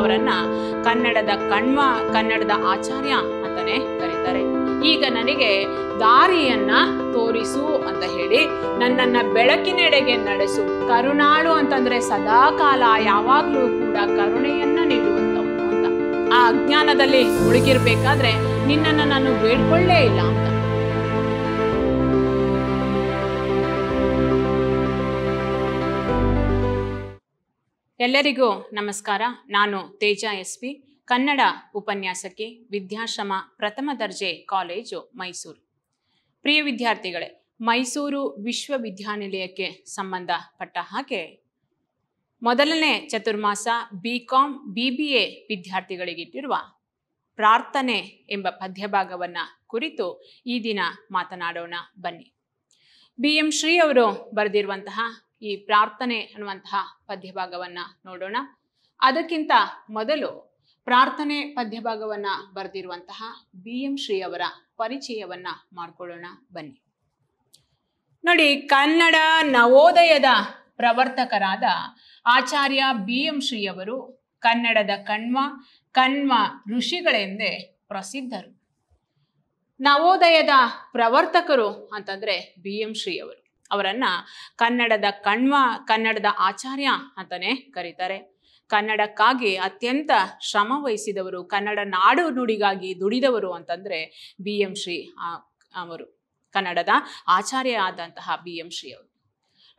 ಅವರನ್ನ ಕನ್ನಡದ ಕಣ್ವ ಕನ್ನಡದ ಆಚಾರ್ಯ ಅಂತಾನೆ ಕರೀತಾರೆ ಈಗ ನನಗೆ ದಾರಿಯನ್ನ ತೋರಿಸು ಅಂತ ಹೇಳಿ ನನ್ನನ್ನ ಬೆಳಕಿನೆಡೆಗೆ ನಡೆಸು ಕರುಣಾಳು ಅಂತಂದ್ರೆ ಸದಾ ಕಾಲ ಯಾವಾಗ್ಲೂ ಕೂಡ ಕರುಣೆಯನ್ನ ನೀಡುವಂತ ಅಂತ ಆ ಅಜ್ಞಾನದಲ್ಲಿ ಮುಳುಗಿರ್ಬೇಕಾದ್ರೆ ನಿನ್ನನ್ನು ನಾನು ಬೇಡ್ಕೊಳ್ಳೇ ಇಲ್ಲ ಅಂತ ಎಲ್ಲರಿಗೂ ನಮಸ್ಕಾರ ನಾನು ತೇಜ ಎಸ್ ಪಿ ಕನ್ನಡ ಉಪನ್ಯಾಸಕಿ ವಿದ್ಯಾಶ್ರಮ ಪ್ರಥಮ ದರ್ಜೆ ಕಾಲೇಜು ಮೈಸೂರು ಪ್ರಿಯ ವಿದ್ಯಾರ್ಥಿಗಳೇ ಮೈಸೂರು ವಿಶ್ವವಿದ್ಯಾನಿಲಯಕ್ಕೆ ಸಂಬಂಧಪಟ್ಟ ಹಾಗೆ ಮೊದಲನೇ ಚತುರ್ಮಾಸ B com B B A ವಿದ್ಯಾರ್ಥಿಗಳಿಗಿಟ್ಟಿರುವ ಪ್ರಾರ್ಥನೆ ಎಂಬ ಪದ್ಯಭಾಗವನ್ನು ಕುರಿತು ಈ ದಿನ ಮಾತನಾಡೋಣ ಬನ್ನಿ ಬಿ ಎಂ ಶ್ರೀ ಅವರು ಬರೆದಿರುವಂತಹ ಈ ಪ್ರಾರ್ಥನೆ ಅನ್ನುವಂತಹ ಪದ್ಯಭಾಗವನ್ನ ನೋಡೋಣ ಅದಕ್ಕಿಂತ ಮೊದಲು ಪ್ರಾರ್ಥನೆ ಪದ್ಯಭಾಗವನ್ನ ಬರೆದಿರುವಂತಹ ಬಿ ಎಂ ಶ್ರೀ ಅವರ ಪರಿಚಯವನ್ನ ಮಾಡಿಕೊಳ್ಳೋಣ ಬನ್ನಿ ನೋಡಿ ಕನ್ನಡ ನವೋದಯದ ಪ್ರವರ್ತಕರಾದ ಆಚಾರ್ಯ ಬಿ ಎಂ ಶ್ರೀ ಅವರು ಕನ್ನಡದ ಕಣ್ವ ಕಣ್ವ ಋಷಿಗಳೆಂದೇ ಪ್ರಸಿದ್ಧರು ನವೋದಯದ ಪ್ರವರ್ತಕರು ಅಂತಂದ್ರೆ ಬಿ ಎಂ ಶ್ರೀ ಅವರು ಅವರನ್ನ ಕನ್ನಡದ ಕಣ್ವ ಕನ್ನಡದ ಆಚಾರ್ಯ ಅಂತಾನೆ ಕರೀತಾರೆ ಕನ್ನಡಕ್ಕಾಗಿ ಅತ್ಯಂತ ಶ್ರಮ ವಹಿಸಿದವರು ಕನ್ನಡ ನಾಡು ನುಡಿಗಾಗಿ ದುಡಿದವರು ಅಂತಂದ್ರೆ ಬಿ ಎಂ ಶ್ರೀ ಅವರು ಕನ್ನಡದ ಆಚಾರ್ಯ ಆದಂತಹ ಬಿ ಎಂ ಶ್ರೀ ಅವರು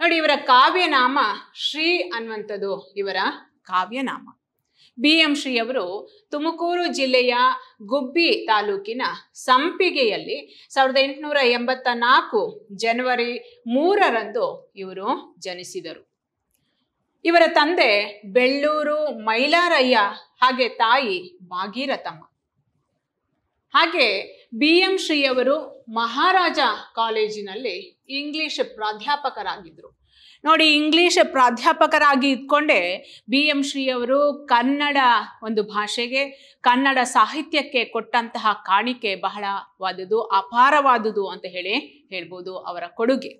ನೋಡಿ ಇವರ ಕಾವ್ಯನಾಮ ಶ್ರೀ ಅನ್ನುವಂಥದ್ದು ಇವರ ಕಾವ್ಯನಾಮ ಬಿ ಎಂ ಶ್ರೀಯವರು ತುಮಕೂರು ಜಿಲ್ಲೆಯ ಗುಬ್ಬಿ ತಾಲೂಕಿನ ಸಂಪಿಗೆಯಲ್ಲಿ ಸಾವಿರದ ಎಂಟುನೂರ ಎಂಬತ್ತ ನಾಲ್ಕು ಜನವರಿ ಮೂರರಂದು ಇವರು ಜನಿಸಿದರು ಇವರ ತಂದೆ ಬೆಳ್ಳೂರು ಮೈಲಾರಯ್ಯ ಹಾಗೆ ತಾಯಿ ಭಾಗೀರಥಮ್ಮ ಹಾಗೆ ಬಿ ಎಂ ಶ್ರೀಯವರು ಮಹಾರಾಜ ಕಾಲೇಜಿನಲ್ಲಿ ಇಂಗ್ಲಿಷ್ ಪ್ರಾಧ್ಯಾಪಕರಾಗಿದ್ದರು ನೋಡಿ ಇಂಗ್ಲಿಷ್ ಪ್ರಾಧ್ಯಾಪಕರಾಗಿ ಇದ್ಕೊಂಡೆ ಬಿ ಎಂ ಶ್ರೀ ಅವರು ಕನ್ನಡ ಒಂದು ಭಾಷೆಗೆ ಕನ್ನಡ ಸಾಹಿತ್ಯಕ್ಕೆ ಕೊಟ್ಟಂತಹ ಕಾಣಿಕೆ ಬಹಳವಾದುದು ಅಪಾರವಾದುದು ಅಂತ ಹೇಳಿ ಹೇಳ್ಬೋದು ಅವರ ಕೊಡುಗೆ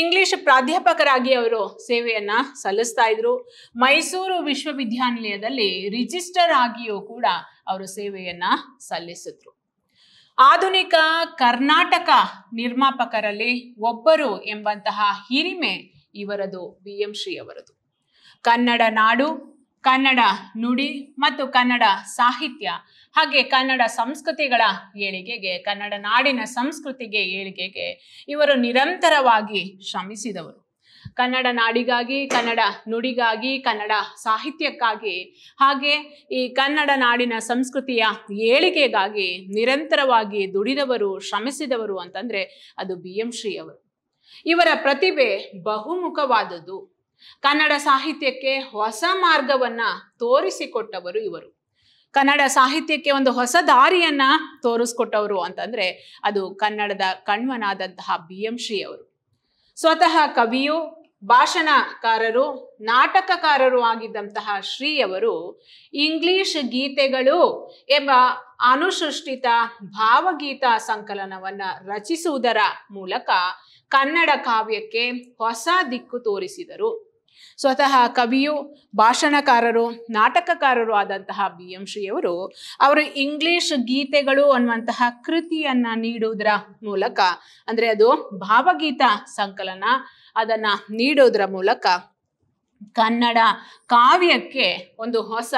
ಇಂಗ್ಲಿಷ್ ಪ್ರಾಧ್ಯಾಪಕರಾಗಿ ಅವರು ಸೇವೆಯನ್ನ ಸಲ್ಲಿಸ್ತಾ ಇದ್ರು ಮೈಸೂರು ವಿಶ್ವವಿದ್ಯಾನಿಲಯದಲ್ಲಿ ರಿಜಿಸ್ಟರ್ ಆಗಿಯೂ ಕೂಡ ಅವರು ಸೇವೆಯನ್ನ ಸಲ್ಲಿಸಿದ್ರು ಆಧುನಿಕ ಕರ್ನಾಟಕ ನಿರ್ಮಾಪಕರಲ್ಲಿ ಒಬ್ಬರು ಎಂಬಂತಹ ಹಿರಿಮೆ ಇವರದು ಬಿ ಎಂ ಶ್ರೀ ಅವರದು ಕನ್ನಡ ನಾಡು ಕನ್ನಡ ನುಡಿ ಮತ್ತು ಕನ್ನಡ ಸಾಹಿತ್ಯ ಹಾಗೆ ಕನ್ನಡ ಸಂಸ್ಕೃತಿಗಳ ಏಳಿಗೆಗೆ ಕನ್ನಡ ನಾಡಿನ ಸಂಸ್ಕೃತಿಗೆ ಏಳಿಗೆಗೆ ಇವರು ನಿರಂತರವಾಗಿ ಶ್ರಮಿಸಿದವರು ಕನ್ನಡ ನಾಡಿಗಾಗಿ ಕನ್ನಡ ನುಡಿಗಾಗಿ ಕನ್ನಡ ಸಾಹಿತ್ಯಕ್ಕಾಗಿ ಹಾಗೆ ಈ ಕನ್ನಡ ನಾಡಿನ ಸಂಸ್ಕೃತಿಯ ಏಳಿಗೆಗಾಗಿ ನಿರಂತರವಾಗಿ ದುಡಿದವರು ಶ್ರಮಿಸಿದವರು ಅಂತಂದರೆ ಅದು ಬಿ ಎಂ ಶ್ರೀ ಅವರು ಇವರ ಪ್ರತಿಭೆ ಬಹುಮುಖವಾದದ್ದು ಕನ್ನಡ ಸಾಹಿತ್ಯಕ್ಕೆ ಹೊಸ ಮಾರ್ಗವನ್ನ ತೋರಿಸಿಕೊಟ್ಟವರು ಇವರು ಕನ್ನಡ ಸಾಹಿತ್ಯಕ್ಕೆ ಒಂದು ಹೊಸ ದಾರಿಯನ್ನ ತೋರಿಸ್ಕೊಟ್ಟವರು ಅಂತಂದ್ರೆ ಅದು ಕನ್ನಡದ ಕಣ್ವನಾದಂತಹ ಬಿ ಎಂ ಶ್ರೀ ಅವರು ಸ್ವತಃ ಕವಿಯು ಭಾಷಣಕಾರರು ನಾಟಕಕಾರರು ಆಗಿದ್ದಂತಹ ಶ್ರೀಯವರು ಇಂಗ್ಲಿಷ್ ಗೀತೆಗಳು ಎಂಬ ಅನುಸೃಷ್ಟಿತ ಭಾವಗೀತ ಸಂಕಲನವನ್ನ ರಚಿಸುವುದರ ಮೂಲಕ ಕನ್ನಡ ಕಾವ್ಯಕ್ಕೆ ಹೊಸ ದಿಕ್ಕು ತೋರಿಸಿದರು ಸ್ವತಃ ಕವಿಯು ಭಾಷಣಕಾರರು ನಾಟಕಕಾರರು ಆದಂತಹ ಬಿ ಎಂ ಶ್ರೀಯವರು ಅವರು ಇಂಗ್ಲಿಷ್ ಗೀತೆಗಳು ಅನ್ನುವಂತಹ ಕೃತಿಯನ್ನ ನೀಡುವುದರ ಮೂಲಕ ಅಂದ್ರೆ ಅದು ಭಾವಗೀತ ಸಂಕಲನ ಅದನ್ನ ನೀಡುವುದರ ಮೂಲಕ ಕನ್ನಡ ಕಾವ್ಯಕ್ಕೆ ಒಂದು ಹೊಸ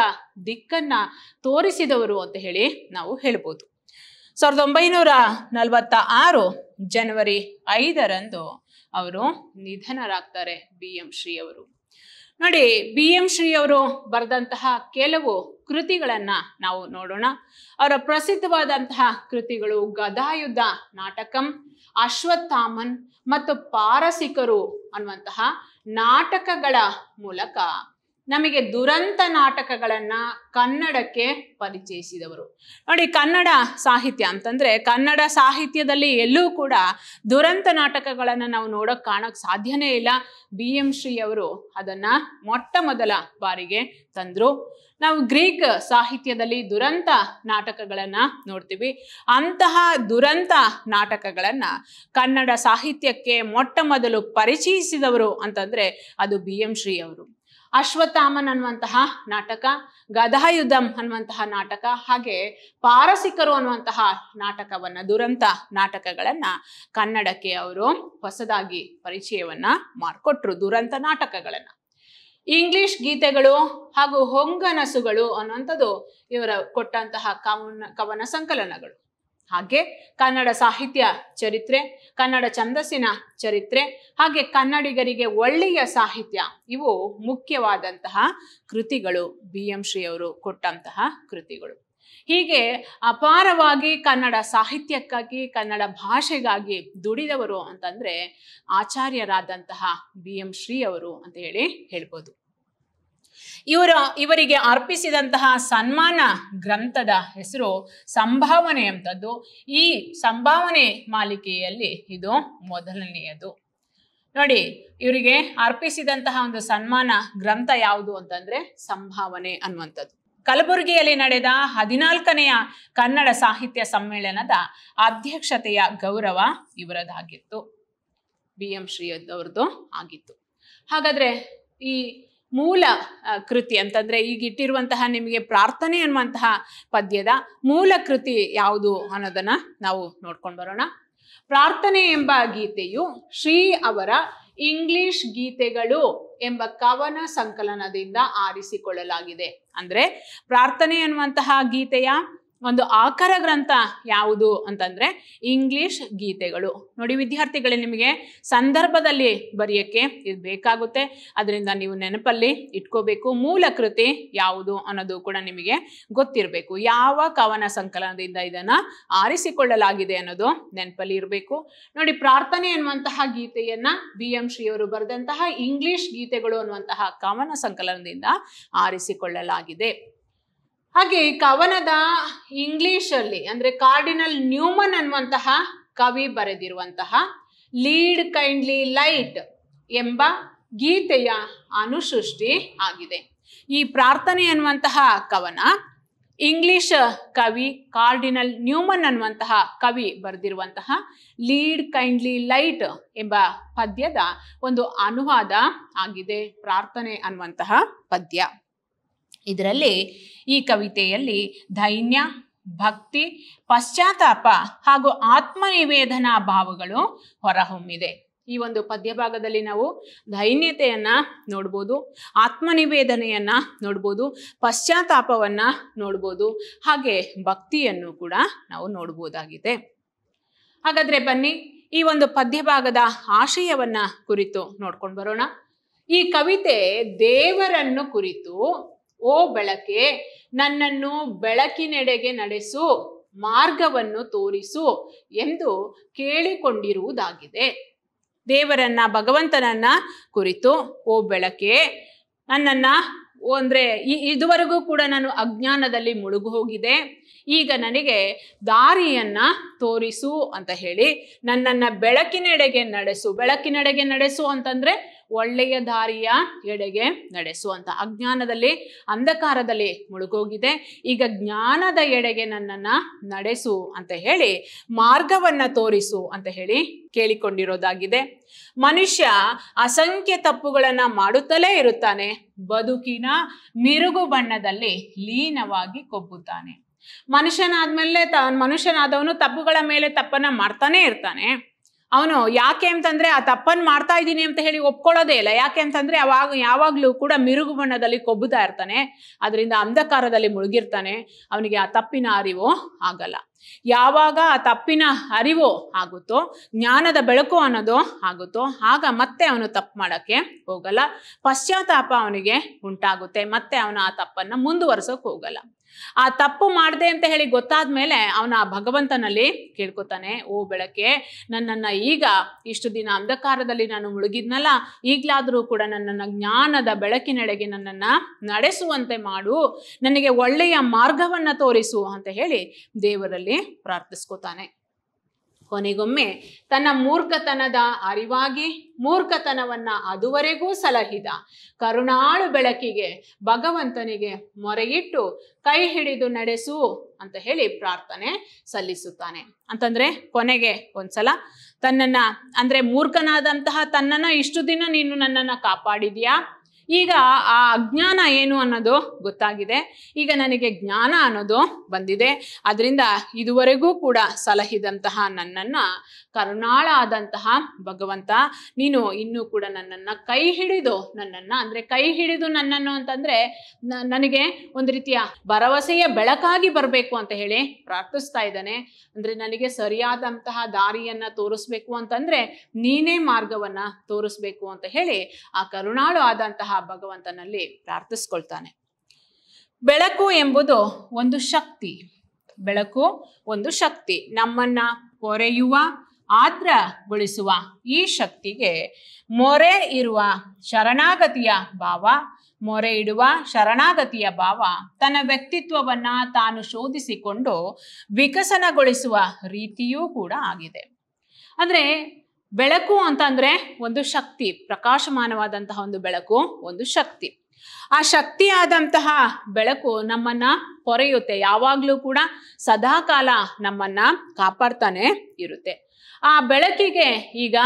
ದಿಕ್ಕನ್ನ ತೋರಿಸಿದವರು ಅಂತ ಹೇಳಿ ನಾವು ಹೇಳ್ಬೋದು ಸಾವಿರದ ಒಂಬೈನೂರ ನಲವತ್ತ ಆರು ಜನವರಿ ಐದರಂದು ಅವರು ನಿಧನರಾಗ್ತಾರೆ ಬಿ ಎಂ ಶ್ರೀ ಅವರು ನೋಡಿ ಬಿ ಎಂ ಶ್ರೀ ಅವರು ಬರೆದಂತಹ ಕೆಲವು ಕೃತಿಗಳನ್ನ ನಾವು ನೋಡೋಣ ಅವರ ಪ್ರಸಿದ್ಧವಾದಂತಹ ಕೃತಿಗಳು ಗದಾಯುದ್ಧ ನಾಟಕಂ ಅಶ್ವತ್ಥಾಮನ್ ಮತ್ತು ಪಾರಸಿಕರು ಅನ್ನುವಂತಹ ನಾಟಕಗಳ ಮೂಲಕ ನಮಗೆ ದುರಂತ ನಾಟಕಗಳನ್ನು ಕನ್ನಡಕ್ಕೆ ಪರಿಚಯಿಸಿದವರು ನೋಡಿ ಕನ್ನಡ ಸಾಹಿತ್ಯ ಅಂತಂದ್ರೆ ಕನ್ನಡ ಸಾಹಿತ್ಯದಲ್ಲಿ ಎಲ್ಲೂ ಕೂಡ ದುರಂತ ನಾಟಕಗಳನ್ನು ನಾವು ನೋಡಕ್ ಕಾಣಕ್ ಸಾಧ್ಯನೇ ಇಲ್ಲ ಬಿ ಎಂ ಶ್ರೀ ಅವರು ಅದನ್ನ ಮೊಟ್ಟ ಮೊದಲ ಬಾರಿಗೆ ತಂದ್ರು ನಾವು ಗ್ರೀಕ್ ಸಾಹಿತ್ಯದಲ್ಲಿ ದುರಂತ ನಾಟಕಗಳನ್ನು ನೋಡ್ತೀವಿ ಅಂತಹ ದುರಂತ ನಾಟಕಗಳನ್ನು ಕನ್ನಡ ಸಾಹಿತ್ಯಕ್ಕೆ ಮೊಟ್ಟ ಮೊದಲು ಪರಿಚಯಿಸಿದವರು ಅಂತಂದ್ರೆ ಅದು ಬಿ ಎಂ ಶ್ರೀ ಅವರು ಅಶ್ವತ್ಥಾಮನ್ ಅನ್ನುವಂತಹ ನಾಟಕ ಗದಾಯುಧಂ ಅನ್ನುವಂತಹ ನಾಟಕ ಹಾಗೆ ಪಾರಸಿಕರು ಅನ್ನುವಂತಹ ನಾಟಕವನ್ನ ದುರಂತ ನಾಟಕಗಳನ್ನ ಕನ್ನಡಕ್ಕೆ ಅವರು ಹೊಸದಾಗಿ ಪರಿಚಯವನ್ನ ಮಾಡಿಕೊಟ್ರು ದುರಂತ ನಾಟಕಗಳನ್ನ ಇಂಗ್ಲಿಷ್ ಗೀತೆಗಳು ಹಾಗೂ ಹೊಂಗನಸುಗಳು ಅನ್ನುವಂಥದ್ದು ಇವರ ಕೊಟ್ಟಂತಹ ಕವನ ಕವನ ಸಂಕಲನಗಳು ಹಾಗೆ ಕನ್ನಡ ಸಾಹಿತ್ಯ ಚರಿತ್ರೆ ಕನ್ನಡ ಛಂದಸ್ಸಿನ ಚರಿತ್ರೆ ಹಾಗೆ ಕನ್ನಡಿಗರಿಗೆ ಒಳ್ಳೆಯ ಸಾಹಿತ್ಯ ಇವು ಮುಖ್ಯವಾದಂತಹ ಕೃತಿಗಳು ಬಿ ಎಂ ಶ್ರೀ ಅವರು ಕೊಟ್ಟಂತಹ ಕೃತಿಗಳು ಹೀಗೆ ಅಪಾರವಾಗಿ ಕನ್ನಡ ಸಾಹಿತ್ಯಕ್ಕಾಗಿ ಕನ್ನಡ ಭಾಷೆಗಾಗಿ ದುಡಿದವರು ಅಂತಂದ್ರೆ ಆಚಾರ್ಯರಾದಂತಹ ಬಿ ಎಂ ಶ್ರೀ ಅವರು ಅಂತ ಹೇಳಿ ಹೇಳ್ಬೋದು ಇವರ ಇವರಿಗೆ ಅರ್ಪಿಸಿದಂತಹ ಸನ್ಮಾನ ಗ್ರಂಥದ ಹೆಸರು ಸಂಭಾವನೆ ಅಂಥದ್ದು ಈ ಸಂಭಾವನೆ ಮಾಲಿಕೆಯಲ್ಲಿ ಇದು ಮೊದಲನೆಯದು ನೋಡಿ ಇವರಿಗೆ ಅರ್ಪಿಸಿದಂತಹ ಒಂದು ಸನ್ಮಾನ ಗ್ರಂಥ ಯಾವುದು ಅಂತಂದ್ರೆ ಸಂಭಾವನೆ ಅನ್ನುವಂಥದ್ದು ಕಲಬುರಗಿಯಲ್ಲಿ ನಡೆದ ಹದಿನಾಲ್ಕನೆಯ ಕನ್ನಡ ಸಾಹಿತ್ಯ ಸಮ್ಮೇಳನದ ಅಧ್ಯಕ್ಷತೆಯ ಗೌರವ ಇವರದಾಗಿತ್ತು ಬಿ ಎಂ ಶ್ರೀ ಅವ್ರದ್ದು ಆಗಿತ್ತು ಹಾಗಾದ್ರೆ ಈ ಮೂಲ ಕೃತಿ ಅಂತಂದ್ರೆ ಈಗ ಇಟ್ಟಿರುವಂತಹ ನಿಮಗೆ ಪ್ರಾರ್ಥನೆ ಅನ್ನುವಂತಹ ಪದ್ಯದ ಮೂಲ ಕೃತಿ ಯಾವುದು ಅನ್ನೋದನ್ನ ನಾವು ನೋಡ್ಕೊಂಡು ಬರೋಣ ಪ್ರಾರ್ಥನೆ ಎಂಬ ಗೀತೆಯು ಶ್ರೀ ಅವರ ಇಂಗ್ಲಿಷ್ ಗೀತೆಗಳು ಎಂಬ ಕವನ ಸಂಕಲನದಿಂದ ಆರಿಸಿಕೊಳ್ಳಲಾಗಿದೆ ಅಂದ್ರೆ ಪ್ರಾರ್ಥನೆ ಅನ್ನುವಂತಹ ಗೀತೆಯ ಒಂದು ಆಕರ ಗ್ರಂಥ ಯಾವುದು ಅಂತಂದರೆ ಇಂಗ್ಲಿಷ್ ಗೀತೆಗಳು ನೋಡಿ ವಿದ್ಯಾರ್ಥಿಗಳೇ ನಿಮಗೆ ಸಂದರ್ಭದಲ್ಲಿ ಬರೆಯೋಕ್ಕೆ ಇದು ಬೇಕಾಗುತ್ತೆ ಅದರಿಂದ ನೀವು ನೆನಪಲ್ಲಿ ಇಟ್ಕೋಬೇಕು ಮೂಲ ಕೃತಿ ಯಾವುದು ಅನ್ನೋದು ಕೂಡ ನಿಮಗೆ ಗೊತ್ತಿರಬೇಕು ಯಾವ ಕವನ ಸಂಕಲನದಿಂದ ಇದನ್ನು ಆರಿಸಿಕೊಳ್ಳಲಾಗಿದೆ ಅನ್ನೋದು ನೆನಪಲ್ಲಿ ಇರಬೇಕು ನೋಡಿ ಪ್ರಾರ್ಥನೆ ಎನ್ನುವಂತಹ ಗೀತೆಯನ್ನು ಬಿ ಎಂ ಅವರು ಬರೆದಂತಹ ಇಂಗ್ಲಿಷ್ ಗೀತೆಗಳು ಅನ್ನುವಂತಹ ಕವನ ಸಂಕಲನದಿಂದ ಆರಿಸಿಕೊಳ್ಳಲಾಗಿದೆ ಹಾಗೆ ಈ ಕವನದ ಇಂಗ್ಲಿಷಲ್ಲಿ ಅಂದ್ರೆ ಕಾರ್ಡಿನಲ್ ನ್ಯೂಮನ್ ಅನ್ನುವಂತಹ ಕವಿ ಬರೆದಿರುವಂತಹ ಲೀಡ್ ಕೈಂಡ್ಲಿ ಲೈಟ್ ಎಂಬ ಗೀತೆಯ ಅನುಸೃಷ್ಟಿ ಆಗಿದೆ ಈ ಪ್ರಾರ್ಥನೆ ಅನ್ನುವಂತಹ ಕವನ ಇಂಗ್ಲಿಷ್ ಕವಿ ಕಾರ್ಡಿನಲ್ ನ್ಯೂಮನ್ ಅನ್ನುವಂತಹ ಕವಿ ಬರೆದಿರುವಂತಹ ಲೀಡ್ ಕೈಂಡ್ಲಿ ಲೈಟ್ ಎಂಬ ಪದ್ಯದ ಒಂದು ಅನುವಾದ ಆಗಿದೆ ಪ್ರಾರ್ಥನೆ ಅನ್ನುವಂತಹ ಪದ್ಯ ಇದರಲ್ಲಿ ಈ ಕವಿತೆಯಲ್ಲಿ ಧೈನ್ಯ ಭಕ್ತಿ ಪಶ್ಚಾತ್ತಾಪ ಹಾಗೂ ಆತ್ಮನಿವೇದನಾ ಭಾವಗಳು ಹೊರಹೊಮ್ಮಿದೆ ಈ ಒಂದು ಪದ್ಯಭಾಗದಲ್ಲಿ ನಾವು ಧೈನ್ಯತೆಯನ್ನ ನೋಡ್ಬೋದು ಆತ್ಮನಿವೇದನೆಯನ್ನು ನೋಡ್ಬೋದು ಪಶ್ಚಾತ್ತಾಪವನ್ನು ನೋಡ್ಬೋದು ಹಾಗೆ ಭಕ್ತಿಯನ್ನು ಕೂಡ ನಾವು ನೋಡ್ಬೋದಾಗಿದೆ ಹಾಗಾದರೆ ಬನ್ನಿ ಈ ಒಂದು ಪದ್ಯಭಾಗದ ಆಶಯವನ್ನು ಕುರಿತು ನೋಡ್ಕೊಂಡು ಬರೋಣ ಈ ಕವಿತೆ ದೇವರನ್ನು ಕುರಿತು ಓ ಬೆಳಕೆ ನನ್ನನ್ನು ಬೆಳಕಿನೆಡೆಗೆ ನಡೆಸು ಮಾರ್ಗವನ್ನು ತೋರಿಸು ಎಂದು ಕೇಳಿಕೊಂಡಿರುವುದಾಗಿದೆ ದೇವರನ್ನ ಭಗವಂತನನ್ನ ಕುರಿತು ಓ ಬೆಳಕೆ ನನ್ನನ್ನ ಅಂದರೆ ಈ ಇದುವರೆಗೂ ಕೂಡ ನಾನು ಅಜ್ಞಾನದಲ್ಲಿ ಮುಳುಗು ಹೋಗಿದೆ ಈಗ ನನಗೆ ದಾರಿಯನ್ನು ತೋರಿಸು ಅಂತ ಹೇಳಿ ನನ್ನನ್ನು ಬೆಳಕಿನೆಡೆಗೆ ನಡೆಸು ಬೆಳಕಿನೆಡೆಗೆ ನಡೆಸು ಅಂತಂದರೆ ಒಳ್ಳೆಯ ದಾರಿಯ ಎಡೆಗೆ ನಡೆಸು ಅಂತ ಅಜ್ಞಾನದಲ್ಲಿ ಅಂಧಕಾರದಲ್ಲಿ ಮುಳುಗೋಗಿದೆ ಈಗ ಜ್ಞಾನದ ಎಡೆಗೆ ನನ್ನನ್ನ ನಡೆಸು ಅಂತ ಹೇಳಿ ಮಾರ್ಗವನ್ನ ತೋರಿಸು ಅಂತ ಹೇಳಿ ಕೇಳಿಕೊಂಡಿರೋದಾಗಿದೆ ಮನುಷ್ಯ ಅಸಂಖ್ಯ ತಪ್ಪುಗಳನ್ನು ಮಾಡುತ್ತಲೇ ಇರುತ್ತಾನೆ ಬದುಕಿನ ಮಿರುಗು ಬಣ್ಣದಲ್ಲಿ ಲೀನವಾಗಿ ಕೊಬ್ಬುತ್ತಾನೆ ಮನುಷ್ಯನಾದ್ಮೇಲೆ ತ ಮನುಷ್ಯನಾದವನು ತಪ್ಪುಗಳ ಮೇಲೆ ತಪ್ಪನ್ನ ಮಾಡ್ತಾನೆ ಇರ್ತಾನೆ ಅವನು ಯಾಕೆ ಅಂತಂದ್ರೆ ಆ ತಪ್ಪನ್ನು ಮಾಡ್ತಾ ಇದ್ದೀನಿ ಅಂತ ಹೇಳಿ ಒಪ್ಕೊಳ್ಳೋದೇ ಇಲ್ಲ ಯಾಕೆ ಅಂತಂದ್ರೆ ಅವಾಗ ಯಾವಾಗಲೂ ಕೂಡ ಮಿರುಗು ಬಣ್ಣದಲ್ಲಿ ಕೊಬ್ಬುತ್ತಾ ಇರ್ತಾನೆ ಅದರಿಂದ ಅಂಧಕಾರದಲ್ಲಿ ಮುಳುಗಿರ್ತಾನೆ ಅವನಿಗೆ ಆ ತಪ್ಪಿನ ಅರಿವು ಆಗಲ್ಲ ಯಾವಾಗ ಆ ತಪ್ಪಿನ ಅರಿವು ಆಗುತ್ತೋ ಜ್ಞಾನದ ಬೆಳಕು ಅನ್ನೋದು ಆಗುತ್ತೋ ಆಗ ಮತ್ತೆ ಅವನು ತಪ್ಪು ಮಾಡೋಕ್ಕೆ ಹೋಗಲ್ಲ ಪಶ್ಚಾತ್ತಾಪ ಅವನಿಗೆ ಉಂಟಾಗುತ್ತೆ ಮತ್ತೆ ಅವನು ಆ ತಪ್ಪನ್ನು ಮುಂದುವರ್ಸೋಕೆ ಹೋಗಲ್ಲ ಆ ತಪ್ಪು ಮಾಡಿದೆ ಅಂತ ಹೇಳಿ ಗೊತ್ತಾದ ಮೇಲೆ ಅವನ ಭಗವಂತನಲ್ಲಿ ಕೇಳ್ಕೊತಾನೆ ಓ ಬೆಳಕೆ ನನ್ನನ್ನು ಈಗ ಇಷ್ಟು ದಿನ ಅಂಧಕಾರದಲ್ಲಿ ನಾನು ಮುಳುಗಿದ್ನಲ್ಲ ಈಗಲಾದರೂ ಕೂಡ ನನ್ನನ್ನು ಜ್ಞಾನದ ಬೆಳಕಿನೆಡೆಗೆ ನನ್ನನ್ನು ನಡೆಸುವಂತೆ ಮಾಡು ನನಗೆ ಒಳ್ಳೆಯ ಮಾರ್ಗವನ್ನು ತೋರಿಸು ಅಂತ ಹೇಳಿ ದೇವರಲ್ಲಿ ಪ್ರಾರ್ಥಿಸ್ಕೋತಾನೆ ಕೊನೆಗೊಮ್ಮೆ ತನ್ನ ಮೂರ್ಖತನದ ಅರಿವಾಗಿ ಮೂರ್ಖತನವನ್ನ ಅದುವರೆಗೂ ಸಲಹಿದ ಕರುಣಾಳು ಬೆಳಕಿಗೆ ಭಗವಂತನಿಗೆ ಮೊರೆಯಿಟ್ಟು ಕೈ ಹಿಡಿದು ನಡೆಸು ಅಂತ ಹೇಳಿ ಪ್ರಾರ್ಥನೆ ಸಲ್ಲಿಸುತ್ತಾನೆ ಅಂತಂದ್ರೆ ಕೊನೆಗೆ ಒಂದ್ಸಲ ತನ್ನನ್ನ ಅಂದ್ರೆ ಮೂರ್ಖನಾದಂತಹ ತನ್ನನ್ನ ಇಷ್ಟು ದಿನ ನೀನು ನನ್ನನ್ನ ಕಾಪಾಡಿದ್ಯಾ ಈಗ ಆ ಅಜ್ಞಾನ ಏನು ಅನ್ನೋದು ಗೊತ್ತಾಗಿದೆ ಈಗ ನನಗೆ ಜ್ಞಾನ ಅನ್ನೋದು ಬಂದಿದೆ ಅದರಿಂದ ಇದುವರೆಗೂ ಕೂಡ ಸಲಹಿದಂತಹ ನನ್ನನ್ನು ಕರುಣಾಳ ಆದಂತಹ ಭಗವಂತ ನೀನು ಇನ್ನೂ ಕೂಡ ನನ್ನನ್ನು ಕೈ ಹಿಡಿದು ನನ್ನನ್ನು ಅಂದರೆ ಕೈ ಹಿಡಿದು ನನ್ನನ್ನು ಅಂತಂದರೆ ನನಗೆ ಒಂದು ರೀತಿಯ ಭರವಸೆಯ ಬೆಳಕಾಗಿ ಬರಬೇಕು ಅಂತ ಹೇಳಿ ಪ್ರಾರ್ಥಿಸ್ತಾ ಇದ್ದಾನೆ ಅಂದರೆ ನನಗೆ ಸರಿಯಾದಂತಹ ದಾರಿಯನ್ನು ತೋರಿಸ್ಬೇಕು ಅಂತಂದರೆ ನೀನೇ ಮಾರ್ಗವನ್ನು ತೋರಿಸ್ಬೇಕು ಅಂತ ಹೇಳಿ ಆ ಕರುಣಾಳು ಆದಂತಹ ಭಗವಂತನಲ್ಲಿ ಪ್ರಾರ್ಥಿಸ್ಕೊಳ್ತಾನೆ ಬೆಳಕು ಎಂಬುದು ಒಂದು ಶಕ್ತಿ ಬೆಳಕು ಒಂದು ಶಕ್ತಿ ನಮ್ಮನ್ನ ಕೊರೆಯುವ ಆದ್ರಗೊಳಿಸುವ ಈ ಶಕ್ತಿಗೆ ಮೊರೆ ಇರುವ ಶರಣಾಗತಿಯ ಭಾವ ಮೊರೆ ಇಡುವ ಶರಣಾಗತಿಯ ಭಾವ ತನ್ನ ವ್ಯಕ್ತಿತ್ವವನ್ನ ತಾನು ಶೋಧಿಸಿಕೊಂಡು ವಿಕಸನಗೊಳಿಸುವ ರೀತಿಯೂ ಕೂಡ ಆಗಿದೆ ಅಂದರೆ ಬೆಳಕು ಅಂತಂದ್ರೆ ಒಂದು ಶಕ್ತಿ ಪ್ರಕಾಶಮಾನವಾದಂತಹ ಒಂದು ಬೆಳಕು ಒಂದು ಶಕ್ತಿ ಆ ಶಕ್ತಿಯಾದಂತಹ ಬೆಳಕು ನಮ್ಮನ್ನ ಪೊರೆಯುತ್ತೆ ಯಾವಾಗಲೂ ಕೂಡ ಸದಾಕಾಲ ನಮ್ಮನ್ನ ಕಾಪಾಡ್ತಾನೆ ಇರುತ್ತೆ ಆ ಬೆಳಕಿಗೆ ಈಗ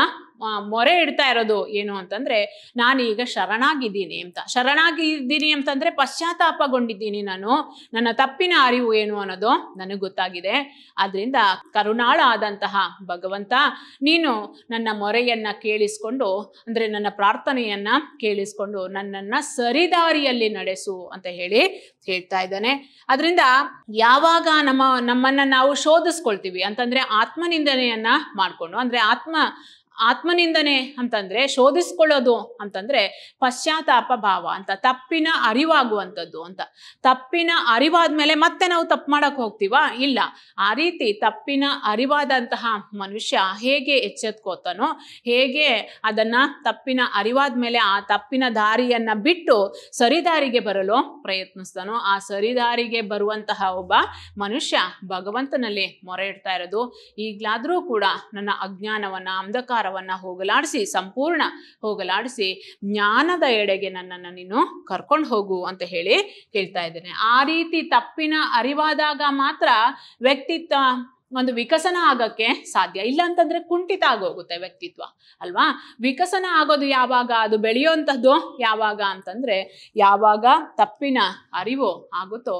ಮೊರೆ ಇಡ್ತಾ ಇರೋದು ಏನು ಅಂತಂದ್ರೆ ನಾನು ಈಗ ಶರಣಾಗಿದ್ದೀನಿ ಅಂತ ಶರಣಾಗಿದ್ದೀನಿ ಅಂತಂದ್ರೆ ಪಶ್ಚಾತ್ತಾಪಗೊಂಡಿದ್ದೀನಿ ನಾನು ನನ್ನ ತಪ್ಪಿನ ಅರಿವು ಏನು ಅನ್ನೋದು ನನಗೆ ಗೊತ್ತಾಗಿದೆ ಆದ್ರಿಂದ ಕರುಣಾಳ ಆದಂತಹ ಭಗವಂತ ನೀನು ನನ್ನ ಮೊರೆಯನ್ನ ಕೇಳಿಸ್ಕೊಂಡು ಅಂದ್ರೆ ನನ್ನ ಪ್ರಾರ್ಥನೆಯನ್ನ ಕೇಳಿಸ್ಕೊಂಡು ನನ್ನನ್ನ ಸರಿದಾರಿಯಲ್ಲಿ ನಡೆಸು ಅಂತ ಹೇಳಿ ಹೇಳ್ತಾ ಇದ್ದಾನೆ ಅದರಿಂದ ಯಾವಾಗ ನಮ್ಮ ನಮ್ಮನ್ನ ನಾವು ಶೋಧಿಸ್ಕೊಳ್ತೀವಿ ಅಂತಂದ್ರೆ ಆತ್ಮನಿಂದನೆಯನ್ನ ಮಾಡಿಕೊಂಡು ಅಂದರೆ ಆತ್ಮ ಆತ್ಮನಿಂದನೆ ಅಂತಂದ್ರೆ ಶೋಧಿಸ್ಕೊಳ್ಳೋದು ಅಂತಂದ್ರೆ ಪಶ್ಚಾತ್ತಾಪ ಭಾವ ಅಂತ ತಪ್ಪಿನ ಅರಿವಾಗುವಂಥದ್ದು ಅಂತ ತಪ್ಪಿನ ಅರಿವಾದ್ಮೇಲೆ ಮತ್ತೆ ನಾವು ತಪ್ಪು ಮಾಡಕ್ ಹೋಗ್ತೀವ ಇಲ್ಲ ಆ ರೀತಿ ತಪ್ಪಿನ ಅರಿವಾದಂತಹ ಮನುಷ್ಯ ಹೇಗೆ ಎಚ್ಚೆತ್ಕೋತಾನೋ ಹೇಗೆ ಅದನ್ನ ತಪ್ಪಿನ ಅರಿವಾದ್ಮೇಲೆ ಆ ತಪ್ಪಿನ ದಾರಿಯನ್ನ ಬಿಟ್ಟು ಸರಿದಾರಿಗೆ ಬರಲು ಪ್ರಯತ್ನಿಸ್ತಾನೋ ಆ ಸರಿದಾರಿಗೆ ಬರುವಂತಹ ಒಬ್ಬ ಮನುಷ್ಯ ಭಗವಂತನಲ್ಲಿ ಮೊರೆ ಇಡ್ತಾ ಇರೋದು ಈಗ್ಲಾದ್ರೂ ಕೂಡ ನನ್ನ ಅಜ್ಞಾನವನ್ನ ಅಂಧಕಾರ ಅಹಂಕಾರವನ್ನ ಹೋಗಲಾಡಿಸಿ ಸಂಪೂರ್ಣ ಹೋಗಲಾಡಿಸಿ ಜ್ಞಾನದ ಎಡೆಗೆ ನನ್ನನ್ನು ನೀನು ಕರ್ಕೊಂಡು ಹೋಗು ಅಂತ ಹೇಳಿ ಹೇಳ್ತಾ ಇದ್ದೇನೆ ಆ ರೀತಿ ತಪ್ಪಿನ ಅರಿವಾದಾಗ ಮಾತ್ರ ವ್ಯಕ್ತಿತ್ವ ಒಂದು ವಿಕಸನ ಆಗೋಕ್ಕೆ ಸಾಧ್ಯ ಇಲ್ಲ ಅಂತಂದ್ರೆ ಕುಂಠಿತ ಆಗೋಗುತ್ತೆ ವ್ಯಕ್ತಿತ್ವ ಅಲ್ವಾ ವಿಕಸನ ಆಗೋದು ಯಾವಾಗ ಅದು ಬೆಳೆಯುವಂಥದ್ದು ಯಾವಾಗ ಅಂತಂದ್ರೆ ಯಾವಾಗ ತಪ್ಪಿನ ಅರಿವು ಆಗುತ್ತೋ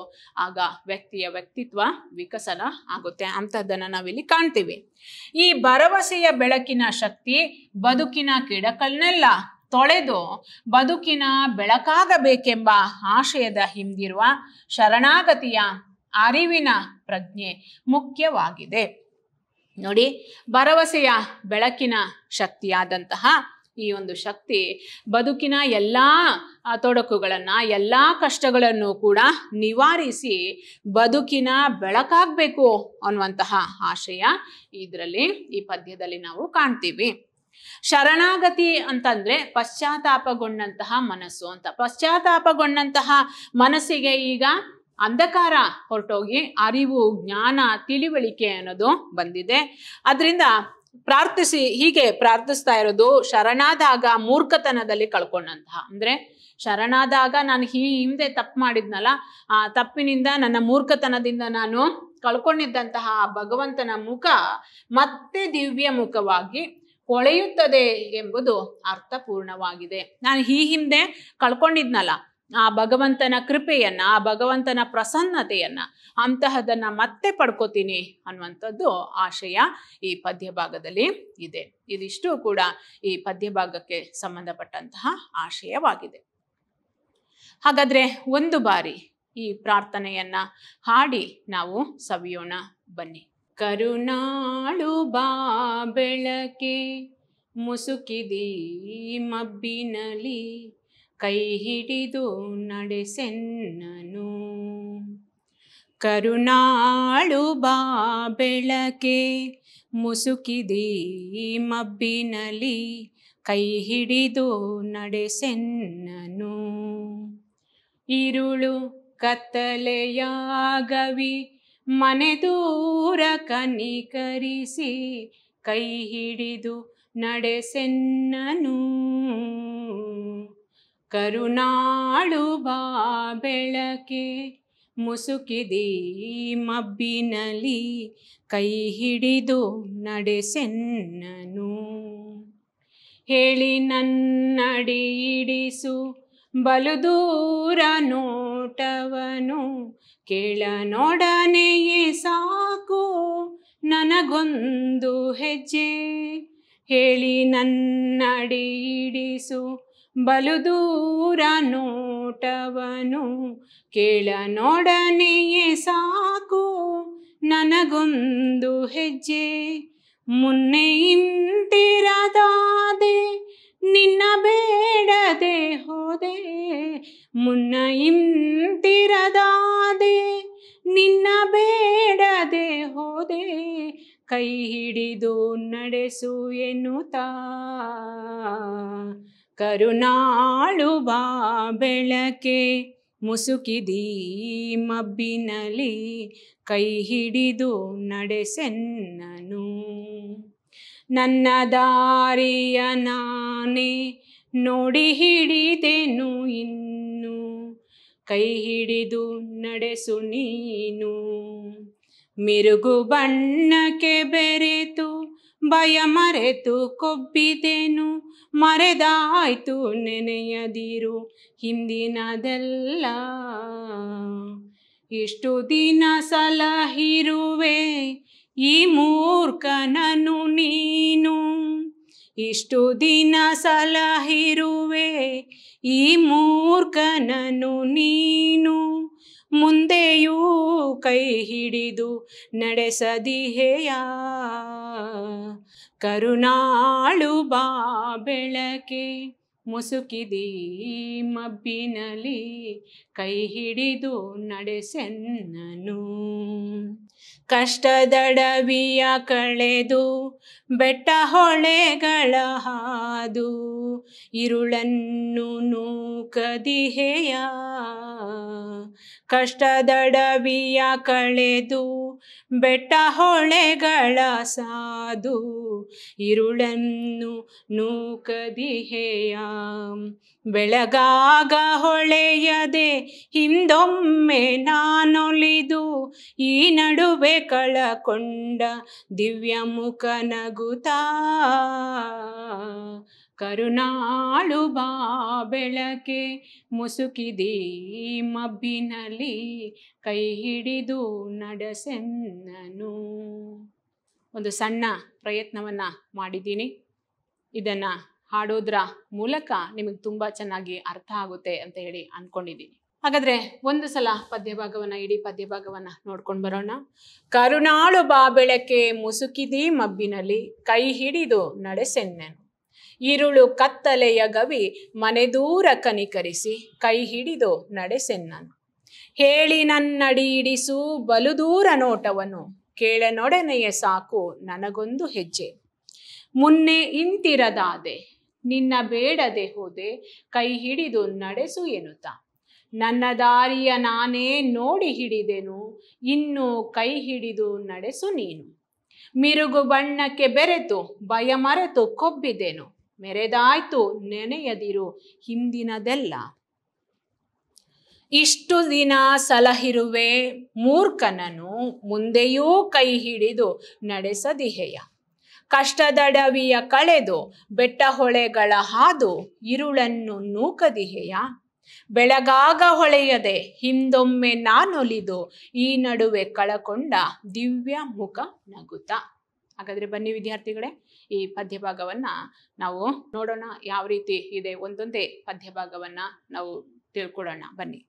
ಆಗ ವ್ಯಕ್ತಿಯ ವ್ಯಕ್ತಿತ್ವ ವಿಕಸನ ಆಗುತ್ತೆ ಅಂಥದ್ದನ್ನು ನಾವಿಲ್ಲಿ ಕಾಣ್ತೀವಿ ಈ ಭರವಸೆಯ ಬೆಳಕಿನ ಶಕ್ತಿ ಬದುಕಿನ ಕಿಡಕಲ್ನೆಲ್ಲ ತೊಳೆದು ಬದುಕಿನ ಬೆಳಕಾಗಬೇಕೆಂಬ ಆಶಯದ ಹಿಂದಿರುವ ಶರಣಾಗತಿಯ ಅರಿವಿನ ಪ್ರಜ್ಞೆ ಮುಖ್ಯವಾಗಿದೆ ನೋಡಿ ಭರವಸೆಯ ಬೆಳಕಿನ ಶಕ್ತಿಯಾದಂತಹ ಈ ಒಂದು ಶಕ್ತಿ ಬದುಕಿನ ಎಲ್ಲ ತೊಡಕುಗಳನ್ನು ಎಲ್ಲ ಕಷ್ಟಗಳನ್ನು ಕೂಡ ನಿವಾರಿಸಿ ಬದುಕಿನ ಬೆಳಕಾಗಬೇಕು ಅನ್ನುವಂತಹ ಆಶಯ ಇದರಲ್ಲಿ ಈ ಪದ್ಯದಲ್ಲಿ ನಾವು ಕಾಣ್ತೀವಿ ಶರಣಾಗತಿ ಅಂತಂದ್ರೆ ಪಶ್ಚಾತ್ತಾಪಗೊಂಡಂತಹ ಮನಸ್ಸು ಅಂತ ಪಶ್ಚಾತ್ತಾಪಗೊಂಡಂತಹ ಮನಸ್ಸಿಗೆ ಈಗ ಅಂಧಕಾರ ಹೊರಟೋಗಿ ಅರಿವು ಜ್ಞಾನ ತಿಳಿವಳಿಕೆ ಅನ್ನೋದು ಬಂದಿದೆ ಅದರಿಂದ ಪ್ರಾರ್ಥಿಸಿ ಹೀಗೆ ಪ್ರಾರ್ಥಿಸ್ತಾ ಇರೋದು ಶರಣಾದಾಗ ಮೂರ್ಖತನದಲ್ಲಿ ಕಳ್ಕೊಂಡಂತಹ ಅಂದ್ರೆ ಶರಣಾದಾಗ ನಾನು ಈ ಹಿಂದೆ ತಪ್ಪು ಮಾಡಿದ್ನಲ್ಲ ಆ ತಪ್ಪಿನಿಂದ ನನ್ನ ಮೂರ್ಖತನದಿಂದ ನಾನು ಕಳ್ಕೊಂಡಿದ್ದಂತಹ ಭಗವಂತನ ಮುಖ ಮತ್ತೆ ದಿವ್ಯ ಮುಖವಾಗಿ ಕೊಳೆಯುತ್ತದೆ ಎಂಬುದು ಅರ್ಥಪೂರ್ಣವಾಗಿದೆ ನಾನು ಈ ಹಿಂದೆ ಕಳ್ಕೊಂಡಿದ್ನಲ್ಲ ಆ ಭಗವಂತನ ಕೃಪೆಯನ್ನು ಆ ಭಗವಂತನ ಪ್ರಸನ್ನತೆಯನ್ನು ಅಂತಹದನ್ನು ಮತ್ತೆ ಪಡ್ಕೋತೀನಿ ಅನ್ನುವಂಥದ್ದು ಆಶಯ ಈ ಪದ್ಯಭಾಗದಲ್ಲಿ ಇದೆ ಇದಿಷ್ಟು ಕೂಡ ಈ ಪದ್ಯಭಾಗಕ್ಕೆ ಸಂಬಂಧಪಟ್ಟಂತಹ ಆಶಯವಾಗಿದೆ ಹಾಗಾದರೆ ಒಂದು ಬಾರಿ ಈ ಪ್ರಾರ್ಥನೆಯನ್ನು ಹಾಡಿ ನಾವು ಸವಿಯೋಣ ಬನ್ನಿ ಕರುಣಾಳು ಬಾ ಬೆಳಕೆ ಮುಸುಕಿದಿ ಮಬ್ಬಿನಲಿ ಕೈ ಹಿಡಿದು ನಡೆಸೆನ್ನನು ಕರುಣಾಳು ಬಾ ಬೆಳಕೆ ಮುಸುಕಿದಿ ಮಬ್ಬಿನಲಿ ಕೈ ಹಿಡಿದು ನಡೆಸೆನ್ನನು ಇರುಳು ಕತ್ತಲೆಯಾಗವಿ ಮನೆದೂರ ಕನಿಕರಿಸಿ ಕೈ ಹಿಡಿದು ನಡೆಸೆನ್ನನು ಕರುಣಾಳು ಬಾ ಬೆಳಕೆ ಮುಸುಕಿದಿ ಮಬ್ಬಿನಲಿ ಕೈ ಹಿಡಿದು ನಡೆಸೆನ್ನನು ಹೇಳಿ ನನ್ನಡಿ ಇಡಿಸು ದೂರ ನೋಟವನು ಕೇಳ ನೋಡನೆಯೇ ಸಾಕು ನನಗೊಂದು ಹೆಜ್ಜೆ ಹೇಳಿ ನನ್ನಡಿ ಬಲುದೂರ ನೋಟವನು ಕೇಳ ನೋಡನೆಯೇ ಸಾಕು ನನಗೊಂದು ಹೆಜ್ಜೆ ಮುನ್ನೆ ಇಂತಿರದಾದೆ ನಿನ್ನ ಬೇಡದೆ ಹೋದೆ ಮುನ್ನ ಇಂತಿರದಾದೆ ನಿನ್ನ ಬೇಡದೆ ಹೋದೆ ಕೈ ಹಿಡಿದು ನಡೆಸು ಎನ್ನುತ್ತಾ ಕರುಣಾಳುವ ಬೆಳಕೆ ಮುಸುಕಿದೀ ಮಬ್ಬಿನಲಿ ಕೈ ಹಿಡಿದು ನಡೆಸೆನ್ನನು ನನ್ನ ದಾರಿಯ ನಾನೇ ನೋಡಿ ಹಿಡಿದೆನು ಇನ್ನು ಕೈ ಹಿಡಿದು ನಡೆಸು ನೀನು ಮಿರುಗು ಬಣ್ಣಕ್ಕೆ ಬೆರೆತು ಭಯ ಮರೆತು ಕೊಬ್ಬಿದೆನು ಮರೆದಾಯ್ತು ನೆನೆಯದಿರು ಹಿಂದಿನದೆಲ್ಲ ಇಷ್ಟು ದಿನ ಸಲಹಿರುವೆ ಈ ಮೂರ್ಖನನು ನೀನು ಇಷ್ಟು ದಿನ ಸಲಹಿರುವೆ ಈ ಮೂರ್ಖನನು ನೀನು ಮುಂದೆಯೂ ಕೈ ಹಿಡಿದು ನಡೆಸದಿಹೆಯ ಕರುಣಾಳು ಬಾ ಬೆಳಕೆ ಮುಸುಕಿದಿ ಮಬ್ಬಿನಲಿ ಕೈ ಹಿಡಿದು ನಡೆಸೆನ್ನನು ಕಷ್ಟದಡವಿಯ ಕಳೆದು ಬೆಟ್ಟ ಹೊಳೆಗಳ ಹಾದು ಇರುಳನ್ನು ನೂಕದಿಹೆಯ ಕಷ್ಟದಡವಿಯ ಕಳೆದು ಬೆಟ್ಟ ಹೊಳೆಗಳ ಸಾಧು ಇರುಳನ್ನು ನೂಕದಿಹೆಯ ಬೆಳಗಾಗ ಹೊಳೆಯದೆ ಹಿಂದೊಮ್ಮೆ ನಾನೊಲಿದು ಈ ನಡುವೆ ಕಳಕೊಂಡ ದಿವ್ಯ ಮುಖ ನಗುತಾ ಕರುಣಾಳು ಬಾ ಬೆಳಕೆ ಮುಸುಕಿದಿ ಮಬ್ಬಿನಲ್ಲಿ ಕೈ ಹಿಡಿದು ನಡೆಸೆನ್ನನು ಒಂದು ಸಣ್ಣ ಪ್ರಯತ್ನವನ್ನು ಮಾಡಿದ್ದೀನಿ ಇದನ್ನು ಹಾಡೋದ್ರ ಮೂಲಕ ನಿಮಗೆ ತುಂಬ ಚೆನ್ನಾಗಿ ಅರ್ಥ ಆಗುತ್ತೆ ಅಂತ ಹೇಳಿ ಅಂದ್ಕೊಂಡಿದ್ದೀನಿ ಹಾಗಾದ್ರೆ ಒಂದು ಸಲ ಪದ್ಯಭಾಗವನ್ನ ಇಡೀ ಪದ್ಯಭಾಗವನ್ನ ನೋಡ್ಕೊಂಡು ಬರೋಣ ಕರುಣಾಳು ಬಾ ಬೆಳಕೆ ಮುಸುಕಿದಿ ಮಬ್ಬಿನಲ್ಲಿ ಕೈ ಹಿಡಿದು ನಡೆಸೆನ್ನೆನು ಇರುಳು ಕತ್ತಲೆಯ ಗವಿ ಮನೆ ದೂರ ಕನಿಕರಿಸಿ ಕೈ ಹಿಡಿದು ನಡೆಸೆನ್ನನು ಹೇಳಿ ಬಲು ದೂರ ನೋಟವನು ಕೇಳನೊಡನೆಯ ಸಾಕು ನನಗೊಂದು ಹೆಜ್ಜೆ ಮುನ್ನೆ ಇಂತಿರದಾದೆ ನಿನ್ನ ಬೇಡದೆ ಹೋದೆ ಕೈ ಹಿಡಿದು ನಡೆಸು ಎನ್ನುತ್ತಾ ನನ್ನ ದಾರಿಯ ನಾನೇ ನೋಡಿ ಹಿಡಿದೆನು ಇನ್ನು ಕೈ ಹಿಡಿದು ನಡೆಸು ನೀನು ಮಿರುಗು ಬಣ್ಣಕ್ಕೆ ಬೆರೆತು ಭಯ ಮರೆತು ಕೊಬ್ಬಿದೆನು ಮೆರೆದಾಯ್ತು ನೆನೆಯದಿರು ಹಿಂದಿನದೆಲ್ಲ ಇಷ್ಟು ದಿನ ಸಲಹಿರುವೆ ಮೂರ್ಖನನು ಮುಂದೆಯೂ ಕೈ ಹಿಡಿದು ನಡೆಸದಿಹೆಯ ಕಷ್ಟದಡವಿಯ ಕಳೆದು ಬೆಟ್ಟ ಹೊಳೆಗಳ ಹಾದು ಇರುಳನ್ನು ನೂಕದಿಹೆಯ ಬೆಳಗಾಗ ಹೊಳೆಯದೆ ಹಿಂದೊಮ್ಮೆ ನಾನೊಲಿದು ಈ ನಡುವೆ ಕಳಕೊಂಡ ದಿವ್ಯ ಮುಖ ನಗುತ ಹಾಗಾದರೆ ಬನ್ನಿ ವಿದ್ಯಾರ್ಥಿಗಳೇ ಈ ಪದ್ಯಭಾಗವನ್ನು ನಾವು ನೋಡೋಣ ಯಾವ ರೀತಿ ಇದೆ ಒಂದೊಂದೇ ಪದ್ಯಭಾಗವನ್ನು ನಾವು ತಿಳ್ಕೊಳ್ಳೋಣ ಬನ್ನಿ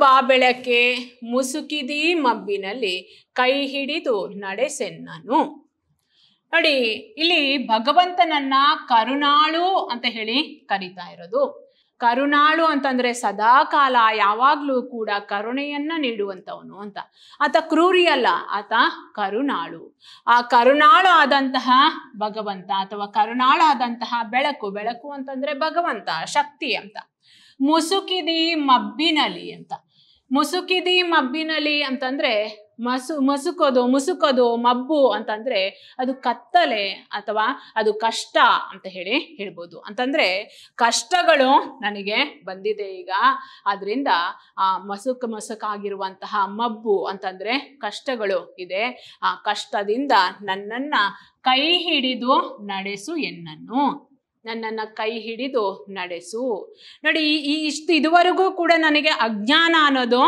ಬಾ ಬೆಳಕೆ ಮುಸುಕಿದಿ ಮಬ್ಬಿನಲ್ಲಿ ಕೈ ಹಿಡಿದು ನಡೆಸೆನ್ನನು ನೋಡಿ ಇಲ್ಲಿ ಭಗವಂತನನ್ನ ಕರುಣಾಳು ಅಂತ ಹೇಳಿ ಕರಿತಾ ಇರೋದು ಕರುಣಾಳು ಅಂತಂದ್ರೆ ಸದಾ ಕಾಲ ಯಾವಾಗ್ಲೂ ಕೂಡ ಕರುಣೆಯನ್ನ ನೀಡುವಂಥವನು ಅಂತ ಆತ ಕ್ರೂರಿಯಲ್ಲ ಆತ ಕರುಣಾಳು ಆ ಕರುಣಾಳು ಆದಂತಹ ಭಗವಂತ ಅಥವಾ ಕರುಣಾಳು ಆದಂತಹ ಬೆಳಕು ಬೆಳಕು ಅಂತಂದ್ರೆ ಭಗವಂತ ಶಕ್ತಿ ಅಂತ ಮುಸುಕಿದಿ ಮಬ್ಬಿನಲಿ ಅಂತ ಮುಸುಕಿದಿ ಮಬ್ಬಿನಲಿ ಅಂತಂದ್ರೆ ಮಸು ಮಸುಕೋದು ಮುಸುಕೋದು ಮಬ್ಬು ಅಂತಂದ್ರೆ ಅದು ಕತ್ತಲೆ ಅಥವಾ ಅದು ಕಷ್ಟ ಅಂತ ಹೇಳಿ ಹೇಳ್ಬೋದು ಅಂತಂದ್ರೆ ಕಷ್ಟಗಳು ನನಗೆ ಬಂದಿದೆ ಈಗ ಆದ್ರಿಂದ ಆ ಮಸುಕು ಮಸುಕಾಗಿರುವಂತಹ ಮಬ್ಬು ಅಂತಂದ್ರೆ ಕಷ್ಟಗಳು ಇದೆ ಆ ಕಷ್ಟದಿಂದ ನನ್ನನ್ನ ಕೈ ಹಿಡಿದು ನಡೆಸು ಎನ್ನನ್ನು ನನ್ನನ್ನು ಕೈ ಹಿಡಿದು ನಡೆಸು ನೋಡಿ ಈ ಇಷ್ಟು ಇದುವರೆಗೂ ಕೂಡ ನನಗೆ ಅಜ್ಞಾನ ಅನ್ನೋದು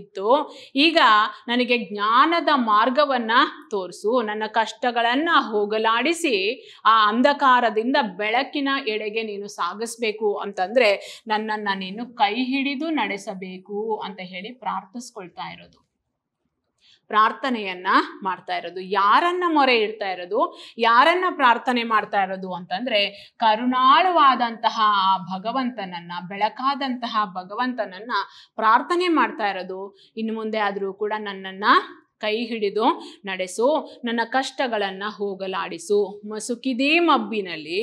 ಇತ್ತು ಈಗ ನನಗೆ ಜ್ಞಾನದ ಮಾರ್ಗವನ್ನು ತೋರಿಸು ನನ್ನ ಕಷ್ಟಗಳನ್ನು ಹೋಗಲಾಡಿಸಿ ಆ ಅಂಧಕಾರದಿಂದ ಬೆಳಕಿನ ಎಡೆಗೆ ನೀನು ಸಾಗಿಸ್ಬೇಕು ಅಂತಂದರೆ ನನ್ನನ್ನು ನೀನು ಕೈ ಹಿಡಿದು ನಡೆಸಬೇಕು ಅಂತ ಹೇಳಿ ಪ್ರಾರ್ಥಿಸ್ಕೊಳ್ತಾ ಇರೋದು ಪ್ರಾರ್ಥನೆಯನ್ನ ಮಾಡ್ತಾ ಇರೋದು ಯಾರನ್ನ ಮೊರೆ ಇಡ್ತಾ ಇರೋದು ಯಾರನ್ನ ಪ್ರಾರ್ಥನೆ ಮಾಡ್ತಾ ಇರೋದು ಅಂತಂದ್ರೆ ಕರುಣಾಳುವಾದಂತಹ ಆ ಭಗವಂತನನ್ನ ಬೆಳಕಾದಂತಹ ಭಗವಂತನನ್ನ ಪ್ರಾರ್ಥನೆ ಮಾಡ್ತಾ ಇರೋದು ಇನ್ನು ಮುಂದೆ ಆದರೂ ಕೂಡ ನನ್ನನ್ನ ಕೈ ಹಿಡಿದು ನಡೆಸು ನನ್ನ ಕಷ್ಟಗಳನ್ನು ಹೋಗಲಾಡಿಸು ಮುಸುಕಿದೀ ಮಬ್ಬಿನಲ್ಲಿ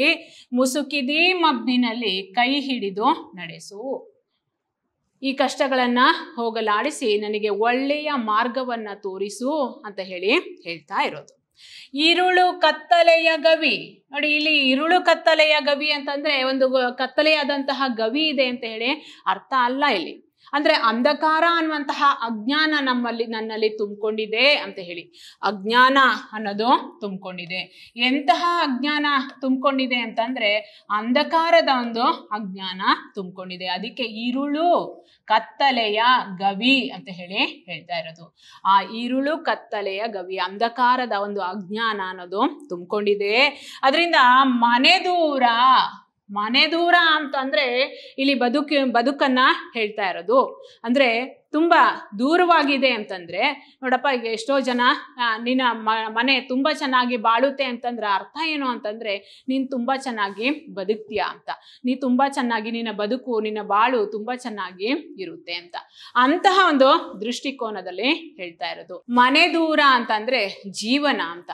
ಮುಸುಕಿದೀ ಮಬ್ಬಿನಲ್ಲಿ ಕೈ ಹಿಡಿದು ನಡೆಸು ಈ ಕಷ್ಟಗಳನ್ನು ಹೋಗಲಾಡಿಸಿ ನನಗೆ ಒಳ್ಳೆಯ ಮಾರ್ಗವನ್ನು ತೋರಿಸು ಅಂತ ಹೇಳಿ ಹೇಳ್ತಾ ಇರೋದು ಇರುಳು ಕತ್ತಲೆಯ ಗವಿ ನೋಡಿ ಇಲ್ಲಿ ಇರುಳು ಕತ್ತಲೆಯ ಗವಿ ಅಂತಂದ್ರೆ ಒಂದು ಕತ್ತಲೆಯಾದಂತಹ ಗವಿ ಇದೆ ಅಂತ ಹೇಳಿ ಅರ್ಥ ಅಲ್ಲ ಇಲ್ಲಿ ಅಂದ್ರೆ ಅಂಧಕಾರ ಅನ್ನುವಂತಹ ಅಜ್ಞಾನ ನಮ್ಮಲ್ಲಿ ನನ್ನಲ್ಲಿ ತುಂಬಿಕೊಂಡಿದೆ ಅಂತ ಹೇಳಿ ಅಜ್ಞಾನ ಅನ್ನೋದು ತುಂಬಿಕೊಂಡಿದೆ ಎಂತಹ ಅಜ್ಞಾನ ತುಂಬಿಕೊಂಡಿದೆ ಅಂತಂದ್ರೆ ಅಂಧಕಾರದ ಒಂದು ಅಜ್ಞಾನ ತುಂಬಿಕೊಂಡಿದೆ ಅದಕ್ಕೆ ಈರುಳು ಕತ್ತಲೆಯ ಗವಿ ಅಂತ ಹೇಳಿ ಹೇಳ್ತಾ ಇರೋದು ಆ ಈರುಳು ಕತ್ತಲೆಯ ಗವಿ ಅಂಧಕಾರದ ಒಂದು ಅಜ್ಞಾನ ಅನ್ನೋದು ತುಂಬಿಕೊಂಡಿದೆ ಅದರಿಂದ ಮನೆ ದೂರ ಮನೆ ದೂರ ಅಂತಂದ್ರೆ ಇಲ್ಲಿ ಬದುಕ ಬದುಕನ್ನ ಹೇಳ್ತಾ ಇರೋದು ಅಂದ್ರೆ ತುಂಬಾ ದೂರವಾಗಿದೆ ಅಂತಂದ್ರೆ ನೋಡಪ್ಪ ಈಗ ಎಷ್ಟೋ ಜನ ನಿನ್ನ ಮನೆ ತುಂಬಾ ಚೆನ್ನಾಗಿ ಬಾಳುತ್ತೆ ಅಂತಂದ್ರೆ ಅರ್ಥ ಏನು ಅಂತಂದ್ರೆ ನೀನ್ ತುಂಬಾ ಚೆನ್ನಾಗಿ ಬದುಕ್ತೀಯ ಅಂತ ನೀ ತುಂಬಾ ಚೆನ್ನಾಗಿ ನಿನ್ನ ಬದುಕು ನಿನ್ನ ಬಾಳು ತುಂಬಾ ಚೆನ್ನಾಗಿ ಇರುತ್ತೆ ಅಂತ ಅಂತಹ ಒಂದು ದೃಷ್ಟಿಕೋನದಲ್ಲಿ ಹೇಳ್ತಾ ಇರೋದು ಮನೆ ದೂರ ಅಂತಂದ್ರೆ ಜೀವನ ಅಂತ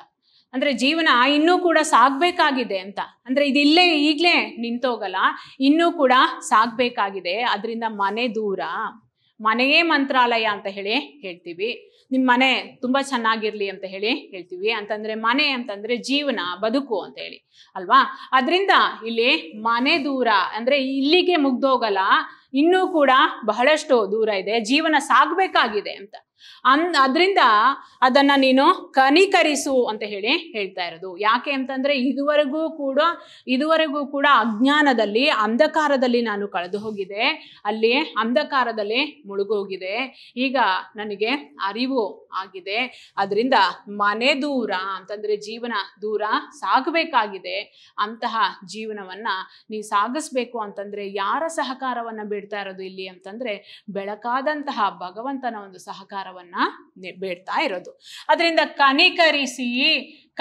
ಅಂದರೆ ಜೀವನ ಇನ್ನೂ ಕೂಡ ಸಾಗಬೇಕಾಗಿದೆ ಅಂತ ಅಂದರೆ ಇದಿಲ್ಲೇ ಈಗಲೇ ನಿಂತೋಗಲ್ಲ ಇನ್ನೂ ಕೂಡ ಸಾಗಬೇಕಾಗಿದೆ ಅದರಿಂದ ಮನೆ ದೂರ ಮನೆಯೇ ಮಂತ್ರಾಲಯ ಅಂತ ಹೇಳಿ ಹೇಳ್ತೀವಿ ನಿಮ್ಮ ಮನೆ ತುಂಬ ಚೆನ್ನಾಗಿರಲಿ ಅಂತ ಹೇಳಿ ಹೇಳ್ತೀವಿ ಅಂತಂದರೆ ಮನೆ ಅಂತಂದರೆ ಜೀವನ ಬದುಕು ಅಂತ ಹೇಳಿ ಅಲ್ವಾ ಅದರಿಂದ ಇಲ್ಲಿ ಮನೆ ದೂರ ಅಂದರೆ ಇಲ್ಲಿಗೆ ಮುಗ್ದೋಗಲ್ಲ ಇನ್ನೂ ಕೂಡ ಬಹಳಷ್ಟು ದೂರ ಇದೆ ಜೀವನ ಸಾಗಬೇಕಾಗಿದೆ ಅಂತ ಅನ್ ಅದರಿಂದ ಅದನ್ನ ನೀನು ಕನಿಕರಿಸು ಅಂತ ಹೇಳಿ ಹೇಳ್ತಾ ಇರೋದು ಯಾಕೆ ಅಂತಂದ್ರೆ ಇದುವರೆಗೂ ಕೂಡ ಇದುವರೆಗೂ ಕೂಡ ಅಜ್ಞಾನದಲ್ಲಿ ಅಂಧಕಾರದಲ್ಲಿ ನಾನು ಕಳೆದು ಹೋಗಿದೆ ಅಲ್ಲಿ ಅಂಧಕಾರದಲ್ಲಿ ಮುಳುಗೋಗಿದೆ ಈಗ ನನಗೆ ಅರಿವು ಆಗಿದೆ ಅದರಿಂದ ಮನೆ ದೂರ ಅಂತಂದ್ರೆ ಜೀವನ ದೂರ ಸಾಗಬೇಕಾಗಿದೆ ಅಂತಹ ಜೀವನವನ್ನ ನೀ ಸಾಗಿಸ್ಬೇಕು ಅಂತಂದ್ರೆ ಯಾರ ಸಹಕಾರವನ್ನ ಬಿಡ್ತಾ ಇರೋದು ಇಲ್ಲಿ ಅಂತಂದ್ರೆ ಬೆಳಕಾದಂತಹ ಭಗವಂತನ ಒಂದು ಸಹಕಾರ ಬೇಡ್ತಾ ಇರೋದು ಅದರಿಂದ ಕನಿಕರಿಸಿ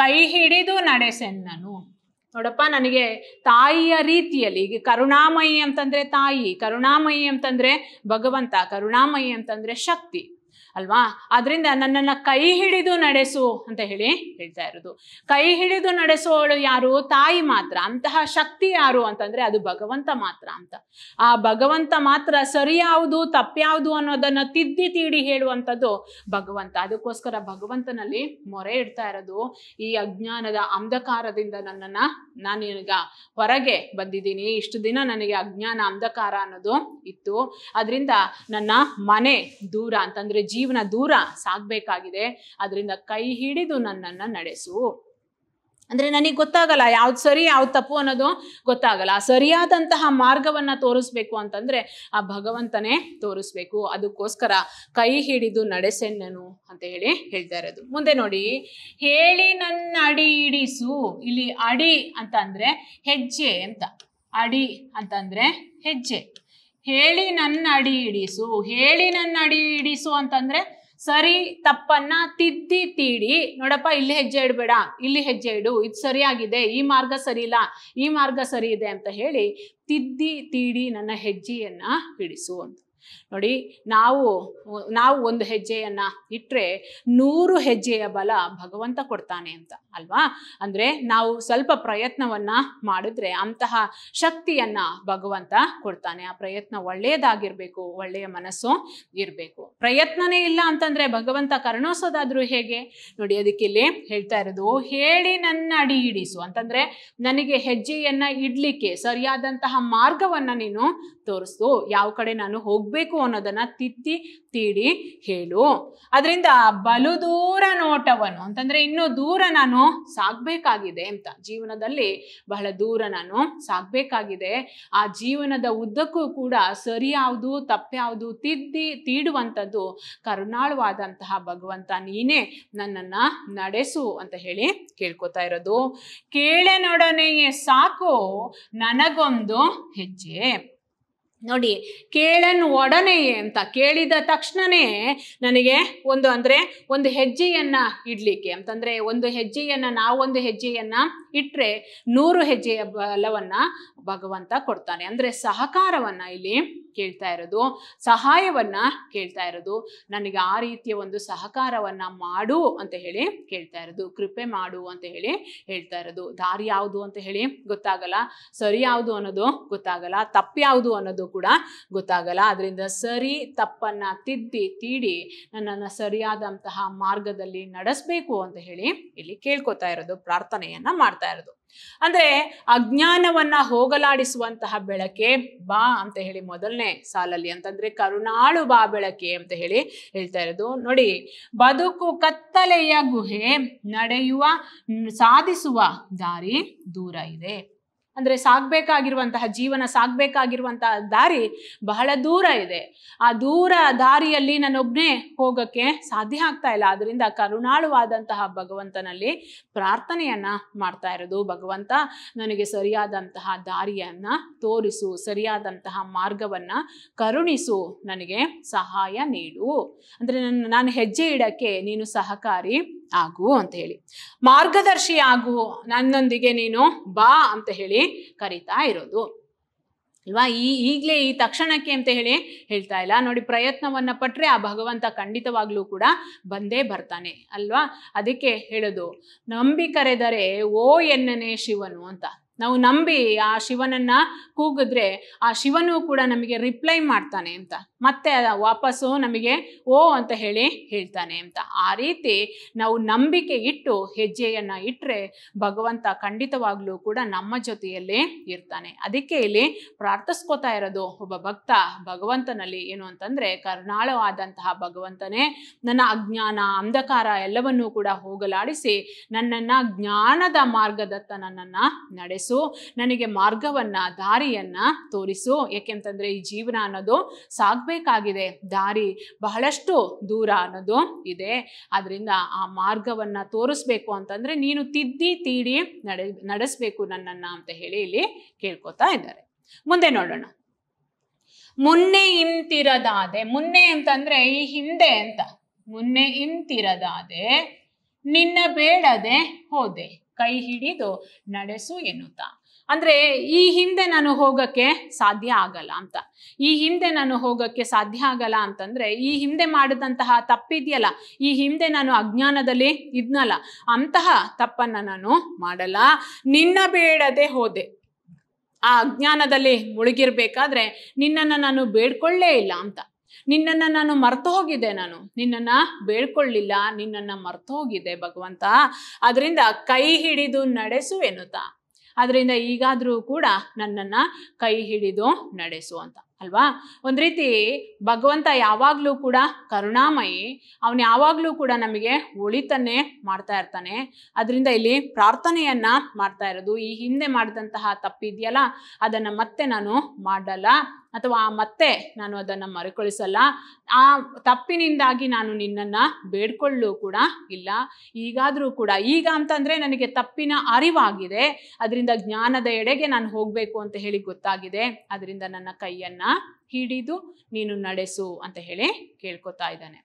ಕೈ ಹಿಡಿದು ನಡೆಸೆನ್ನನು ನೋಡಪ್ಪ ನನಗೆ ತಾಯಿಯ ರೀತಿಯಲ್ಲಿ ಈಗ ಕರುಣಾಮಯಿ ಅಂತಂದ್ರೆ ತಾಯಿ ಕರುಣಾಮಯಿ ಅಂತಂದ್ರೆ ಭಗವಂತ ಕರುಣಾಮಯಿ ಅಂತಂದ್ರೆ ಶಕ್ತಿ ಅಲ್ವಾ ಅದರಿಂದ ನನ್ನನ್ನ ಕೈ ಹಿಡಿದು ನಡೆಸು ಅಂತ ಹೇಳಿ ಹೇಳ್ತಾ ಇರೋದು ಕೈ ಹಿಡಿದು ನಡೆಸುವವಳು ಯಾರು ತಾಯಿ ಮಾತ್ರ ಅಂತಹ ಶಕ್ತಿ ಯಾರು ಅಂತಂದ್ರೆ ಅದು ಭಗವಂತ ಮಾತ್ರ ಅಂತ ಆ ಭಗವಂತ ಮಾತ್ರ ಸರಿಯಾವುದು ತಪ್ಪ್ಯಾವುದು ಅನ್ನೋದನ್ನ ತಿದ್ದಿ ತೀಡಿ ಹೇಳುವಂಥದ್ದು ಭಗವಂತ ಅದಕ್ಕೋಸ್ಕರ ಭಗವಂತನಲ್ಲಿ ಮೊರೆ ಇಡ್ತಾ ಇರೋದು ಈ ಅಜ್ಞಾನದ ಅಂಧಕಾರದಿಂದ ನನ್ನನ್ನ ನಾನೀಗ ಹೊರಗೆ ಬಂದಿದ್ದೀನಿ ಇಷ್ಟು ದಿನ ನನಗೆ ಅಜ್ಞಾನ ಅಂಧಕಾರ ಅನ್ನೋದು ಇತ್ತು ಅದರಿಂದ ನನ್ನ ಮನೆ ದೂರ ಅಂತಂದ್ರೆ ಜೀವ ಜೀವನ ದೂರ ಸಾಗಬೇಕಾಗಿದೆ ಅದರಿಂದ ಕೈ ಹಿಡಿದು ನನ್ನನ್ನು ನಡೆಸು ಅಂದರೆ ನನಗೆ ಗೊತ್ತಾಗಲ್ಲ ಯಾವ್ದು ಸರಿ ಯಾವ್ದು ತಪ್ಪು ಅನ್ನೋದು ಗೊತ್ತಾಗಲ್ಲ ಆ ಸರಿಯಾದಂತಹ ಮಾರ್ಗವನ್ನು ತೋರಿಸ್ಬೇಕು ಅಂತಂದರೆ ಆ ಭಗವಂತನೇ ತೋರಿಸ್ಬೇಕು ಅದಕ್ಕೋಸ್ಕರ ಕೈ ಹಿಡಿದು ನಡೆಸೆನ್ನನು ಅಂತ ಹೇಳಿ ಹೇಳ್ತಾ ಇರೋದು ಮುಂದೆ ನೋಡಿ ಹೇಳಿ ನನ್ನ ಅಡಿ ಇಡಿಸು ಇಲ್ಲಿ ಅಡಿ ಅಂತ ಹೆಜ್ಜೆ ಅಂತ ಅಡಿ ಅಂತಂದರೆ ಹೆಜ್ಜೆ ಹೇಳಿ ನನ್ನ ಅಡಿ ಇಡಿಸು ಹೇಳಿ ನನ್ನ ಅಡಿ ಇಡಿಸು ಅಂತಂದ್ರೆ ಸರಿ ತಪ್ಪನ್ನ ತಿದ್ದಿ ತೀಡಿ ನೋಡಪ್ಪ ಇಲ್ಲಿ ಹೆಜ್ಜೆ ಇಡಬೇಡ ಇಲ್ಲಿ ಹೆಜ್ಜೆ ಇಡು ಇದು ಸರಿಯಾಗಿದೆ ಈ ಮಾರ್ಗ ಸರಿ ಇಲ್ಲ ಈ ಮಾರ್ಗ ಸರಿ ಇದೆ ಅಂತ ಹೇಳಿ ತಿದ್ದಿ ತೀಡಿ ನನ್ನ ಹೆಜ್ಜೆಯನ್ನ ಇಡಿಸು ಅಂತ ನೋಡಿ ನಾವು ನಾವು ಒಂದು ಹೆಜ್ಜೆಯನ್ನ ಇಟ್ಟರೆ ನೂರು ಹೆಜ್ಜೆಯ ಬಲ ಭಗವಂತ ಕೊಡ್ತಾನೆ ಅಂತ ಅಲ್ವಾ ಅಂದ್ರೆ ನಾವು ಸ್ವಲ್ಪ ಪ್ರಯತ್ನವನ್ನ ಮಾಡಿದ್ರೆ ಅಂತಹ ಶಕ್ತಿಯನ್ನ ಭಗವಂತ ಕೊಡ್ತಾನೆ ಆ ಪ್ರಯತ್ನ ಒಳ್ಳೆಯದಾಗಿರ್ಬೇಕು ಒಳ್ಳೆಯ ಮನಸ್ಸು ಇರಬೇಕು ಪ್ರಯತ್ನನೇ ಇಲ್ಲ ಅಂತಂದ್ರೆ ಭಗವಂತ ಕರುಣಿಸೋದಾದ್ರೂ ಹೇಗೆ ನೋಡಿ ಅದಕ್ಕೆ ಇಲ್ಲಿ ಹೇಳ್ತಾ ಇರೋದು ಹೇಳಿ ನನ್ನ ಅಡಿ ಇಡಿಸು ಅಂತಂದ್ರೆ ನನಗೆ ಹೆಜ್ಜೆಯನ್ನ ಇಡ್ಲಿಕ್ಕೆ ಸರಿಯಾದಂತಹ ಮಾರ್ಗವನ್ನ ನೀನು ತೋರಿಸು ಯಾವ ಕಡೆ ನಾನು ಹೋಗಬೇಕು ಅನ್ನೋದನ್ನ ತಿತ್ತಿ ತೀಡಿ ಹೇಳು ಅದರಿಂದ ಬಲು ದೂರ ನೋಟವನ್ನು ಅಂತಂದ್ರೆ ಇನ್ನೂ ದೂರ ನಾನು ಸಾಗಬೇಕಾಗಿದೆ ಅಂತ ಜೀವನದಲ್ಲಿ ಬಹಳ ದೂರ ನಾನು ಸಾಗಬೇಕಾಗಿದೆ ಆ ಜೀವನದ ಉದ್ದಕ್ಕೂ ಕೂಡ ಸರಿಯಾವುದು ಯಾವುದು ತಪ್ಪ್ಯಾವುದು ತಿದ್ದಿ ತೀಡುವಂಥದ್ದು ಕರುಣಾಳವಾದಂತಹ ಭಗವಂತ ನೀನೇ ನನ್ನನ್ನು ನಡೆಸು ಅಂತ ಹೇಳಿ ಕೇಳ್ಕೊತಾ ಇರೋದು ಕೇಳೆ ನೋಡನೆಯೇ ಸಾಕು ನನಗೊಂದು ಹೆಜ್ಜೆ ನೋಡಿ ಕೇಳನ್ ಒಡನೆ ಅಂತ ಕೇಳಿದ ತಕ್ಷಣನೇ ನನಗೆ ಒಂದು ಅಂದರೆ ಒಂದು ಹೆಜ್ಜೆಯನ್ನು ಇಡಲಿಕ್ಕೆ ಅಂತಂದರೆ ಒಂದು ಹೆಜ್ಜೆಯನ್ನು ನಾವೊಂದು ಹೆಜ್ಜೆಯನ್ನು ಇಟ್ಟರೆ ನೂರು ಹೆಜ್ಜೆಯ ಬಲವನ್ನು ಭಗವಂತ ಕೊಡ್ತಾನೆ ಅಂದರೆ ಸಹಕಾರವನ್ನು ಇಲ್ಲಿ ಕೇಳ್ತಾ ಇರೋದು ಸಹಾಯವನ್ನು ಕೇಳ್ತಾ ಇರೋದು ನನಗೆ ಆ ರೀತಿಯ ಒಂದು ಸಹಕಾರವನ್ನು ಮಾಡು ಅಂತ ಹೇಳಿ ಕೇಳ್ತಾ ಇರೋದು ಕೃಪೆ ಮಾಡು ಅಂತ ಹೇಳಿ ಹೇಳ್ತಾ ಇರೋದು ದಾರಿ ಯಾವುದು ಅಂತ ಹೇಳಿ ಗೊತ್ತಾಗಲ್ಲ ಸರಿ ಯಾವುದು ಅನ್ನೋದು ಗೊತ್ತಾಗಲ್ಲ ತಪ್ಪು ಯಾವುದು ಅನ್ನೋದು ಕೂಡ ಗೊತ್ತಾಗಲ್ಲ ಅದರಿಂದ ಸರಿ ತಪ್ಪನ್ನು ತಿದ್ದಿ ತೀಡಿ ನನ್ನನ್ನು ಸರಿಯಾದಂತಹ ಮಾರ್ಗದಲ್ಲಿ ನಡೆಸಬೇಕು ಅಂತ ಹೇಳಿ ಇಲ್ಲಿ ಕೇಳ್ಕೊತಾ ಇರೋದು ಪ್ರಾರ್ಥನೆಯನ್ನು ಮಾಡ್ತಾ ಇರೋದು ಅಂದ್ರೆ ಅಜ್ಞಾನವನ್ನ ಹೋಗಲಾಡಿಸುವಂತಹ ಬೆಳಕೆ ಬಾ ಅಂತ ಹೇಳಿ ಮೊದಲನೇ ಸಾಲಲ್ಲಿ ಅಂತಂದ್ರೆ ಕರುಣಾಳು ಬಾ ಬೆಳಕೆ ಅಂತ ಹೇಳಿ ಹೇಳ್ತಾ ಇರೋದು ನೋಡಿ ಬದುಕು ಕತ್ತಲೆಯ ಗುಹೆ ನಡೆಯುವ ಸಾಧಿಸುವ ದಾರಿ ದೂರ ಇದೆ ಅಂದರೆ ಸಾಗಬೇಕಾಗಿರುವಂತಹ ಜೀವನ ಸಾಗಬೇಕಾಗಿರುವಂತಹ ದಾರಿ ಬಹಳ ದೂರ ಇದೆ ಆ ದೂರ ದಾರಿಯಲ್ಲಿ ನಾನೊಬ್ಬನೇ ಹೋಗೋಕ್ಕೆ ಸಾಧ್ಯ ಆಗ್ತಾ ಇಲ್ಲ ಆದ್ದರಿಂದ ಕರುಣಾಳುವಾದಂತಹ ಭಗವಂತನಲ್ಲಿ ಪ್ರಾರ್ಥನೆಯನ್ನು ಮಾಡ್ತಾ ಇರೋದು ಭಗವಂತ ನನಗೆ ಸರಿಯಾದಂತಹ ದಾರಿಯನ್ನು ತೋರಿಸು ಸರಿಯಾದಂತಹ ಮಾರ್ಗವನ್ನು ಕರುಣಿಸು ನನಗೆ ಸಹಾಯ ನೀಡು ಅಂದರೆ ನನ್ನ ನಾನು ಹೆಜ್ಜೆ ಇಡೋಕ್ಕೆ ನೀನು ಸಹಕಾರಿ ಆಗು ಅಂತ ಹೇಳಿ ಮಾರ್ಗದರ್ಶಿ ಆಗು ನನ್ನೊಂದಿಗೆ ನೀನು ಬಾ ಅಂತ ಹೇಳಿ ಕರಿತಾ ಇರೋದು ಅಲ್ವಾ ಈ ಈಗಲೇ ಈ ತಕ್ಷಣಕ್ಕೆ ಅಂತ ಹೇಳಿ ಹೇಳ್ತಾ ಇಲ್ಲ ನೋಡಿ ಪ್ರಯತ್ನವನ್ನ ಪಟ್ಟರೆ ಆ ಭಗವಂತ ಖಂಡಿತವಾಗ್ಲೂ ಕೂಡ ಬಂದೇ ಬರ್ತಾನೆ ಅಲ್ವಾ ಅದಕ್ಕೆ ಹೇಳೋದು ಕರೆದರೆ ಓ ಎನ್ನನೆ ಶಿವನು ಅಂತ ನಾವು ನಂಬಿ ಆ ಶಿವನನ್ನ ಕೂಗಿದ್ರೆ ಆ ಶಿವನು ಕೂಡ ನಮಗೆ ರಿಪ್ಲೈ ಮಾಡ್ತಾನೆ ಅಂತ ಮತ್ತೆ ವಾಪಸ್ಸು ನಮಗೆ ಓ ಅಂತ ಹೇಳಿ ಹೇಳ್ತಾನೆ ಅಂತ ಆ ರೀತಿ ನಾವು ನಂಬಿಕೆ ಇಟ್ಟು ಹೆಜ್ಜೆಯನ್ನ ಇಟ್ಟರೆ ಭಗವಂತ ಖಂಡಿತವಾಗ್ಲೂ ಕೂಡ ನಮ್ಮ ಜೊತೆಯಲ್ಲಿ ಇರ್ತಾನೆ ಅದಕ್ಕೆ ಇಲ್ಲಿ ಪ್ರಾರ್ಥಿಸ್ಕೋತಾ ಇರೋದು ಒಬ್ಬ ಭಕ್ತ ಭಗವಂತನಲ್ಲಿ ಏನು ಅಂತಂದ್ರೆ ಕರ್ನಾಳವಾದಂತಹ ಭಗವಂತನೇ ನನ್ನ ಅಜ್ಞಾನ ಅಂಧಕಾರ ಎಲ್ಲವನ್ನೂ ಕೂಡ ಹೋಗಲಾಡಿಸಿ ನನ್ನನ್ನ ಜ್ಞಾನದ ಮಾರ್ಗದತ್ತ ನನ್ನನ್ನು ನಡೆಸಿ ತಿಳಿಸು ನನಗೆ ಮಾರ್ಗವನ್ನು ದಾರಿಯನ್ನು ತೋರಿಸು ಏಕೆಂತಂದರೆ ಈ ಜೀವನ ಅನ್ನೋದು ಸಾಗಬೇಕಾಗಿದೆ ದಾರಿ ಬಹಳಷ್ಟು ದೂರ ಅನ್ನೋದು ಇದೆ ಆದ್ದರಿಂದ ಆ ಮಾರ್ಗವನ್ನು ತೋರಿಸ್ಬೇಕು ಅಂತಂದರೆ ನೀನು ತಿದ್ದಿ ತೀಡಿ ನಡೆ ನಡೆಸಬೇಕು ನನ್ನನ್ನು ಅಂತ ಹೇಳಿ ಇಲ್ಲಿ ಕೇಳ್ಕೊತಾ ಇದ್ದಾರೆ ಮುಂದೆ ನೋಡೋಣ ಮುನ್ನೆ ಇಂತಿರದಾದೆ ಮುನ್ನೆ ಅಂತಂದ್ರೆ ಈ ಹಿಂದೆ ಅಂತ ಮುನ್ನೆ ಇಂತಿರದಾದೆ ನಿನ್ನ ಬೇಡದೆ ಹೋದೆ ಕೈ ಹಿಡಿದು ನಡೆಸು ಎನ್ನುತ್ತಾ ಅಂದ್ರೆ ಈ ಹಿಂದೆ ನಾನು ಹೋಗಕ್ಕೆ ಸಾಧ್ಯ ಆಗಲ್ಲ ಅಂತ ಈ ಹಿಂದೆ ನಾನು ಹೋಗಕ್ಕೆ ಸಾಧ್ಯ ಆಗಲ್ಲ ಅಂತಂದ್ರೆ ಈ ಹಿಂದೆ ಮಾಡಿದಂತಹ ತಪ್ಪಿದ್ಯಲ್ಲ ಈ ಹಿಂದೆ ನಾನು ಅಜ್ಞಾನದಲ್ಲಿ ಇದ್ನಲ್ಲ ಅಂತಹ ತಪ್ಪನ್ನ ನಾನು ಮಾಡಲ್ಲ ನಿನ್ನ ಬೇಡದೆ ಹೋದೆ ಆ ಅಜ್ಞಾನದಲ್ಲಿ ಮುಳುಗಿರ್ಬೇಕಾದ್ರೆ ನಿನ್ನನ್ನು ನಾನು ಬೇಡ್ಕೊಳ್ಳೇ ಇಲ್ಲ ಅಂತ ನಿನ್ನನ್ನ ನಾನು ಮರ್ತು ಹೋಗಿದ್ದೆ ನಾನು ನಿನ್ನನ್ನ ಬೇಡ್ಕೊಳ್ಳಿಲ್ಲ ನಿನ್ನನ್ನ ಮರ್ತು ಹೋಗಿದ್ದೆ ಭಗವಂತ ಅದರಿಂದ ಕೈ ಹಿಡಿದು ನಡೆಸು ಎನ್ನುತ್ತ ಅದರಿಂದ ಈಗಾದರೂ ಕೂಡ ನನ್ನನ್ನ ಕೈ ಹಿಡಿದು ನಡೆಸು ಅಂತ ಅಲ್ವಾ ಒಂದು ರೀತಿ ಭಗವಂತ ಯಾವಾಗಲೂ ಕೂಡ ಕರುಣಾಮಯಿ ಅವನು ಯಾವಾಗಲೂ ಕೂಡ ನಮಗೆ ಒಳಿತನ್ನೇ ಮಾಡ್ತಾ ಇರ್ತಾನೆ ಅದರಿಂದ ಇಲ್ಲಿ ಪ್ರಾರ್ಥನೆಯನ್ನ ಮಾಡ್ತಾ ಇರೋದು ಈ ಹಿಂದೆ ಮಾಡಿದಂತಹ ತಪ್ಪಿದೆಯಲ್ಲ ಅದನ್ನ ಮತ್ತೆ ನಾನು ಮಾಡಲ್ಲ ಅಥವಾ ಮತ್ತೆ ನಾನು ಅದನ್ನು ಮರುಕಳಿಸಲ್ಲ ಆ ತಪ್ಪಿನಿಂದಾಗಿ ನಾನು ನಿನ್ನನ್ನು ಬೇಡ್ಕೊಳ್ಳು ಕೂಡ ಇಲ್ಲ ಈಗಾದರೂ ಕೂಡ ಈಗ ಅಂತಂದರೆ ನನಗೆ ತಪ್ಪಿನ ಅರಿವಾಗಿದೆ ಅದರಿಂದ ಜ್ಞಾನದ ಎಡೆಗೆ ನಾನು ಹೋಗಬೇಕು ಅಂತ ಹೇಳಿ ಗೊತ್ತಾಗಿದೆ ಅದರಿಂದ ನನ್ನ ಕೈಯನ್ನು ಹಿಡಿದು ನೀನು ನಡೆಸು ಅಂತ ಹೇಳಿ ಕೇಳ್ಕೊತಾ ಇದ್ದಾನೆ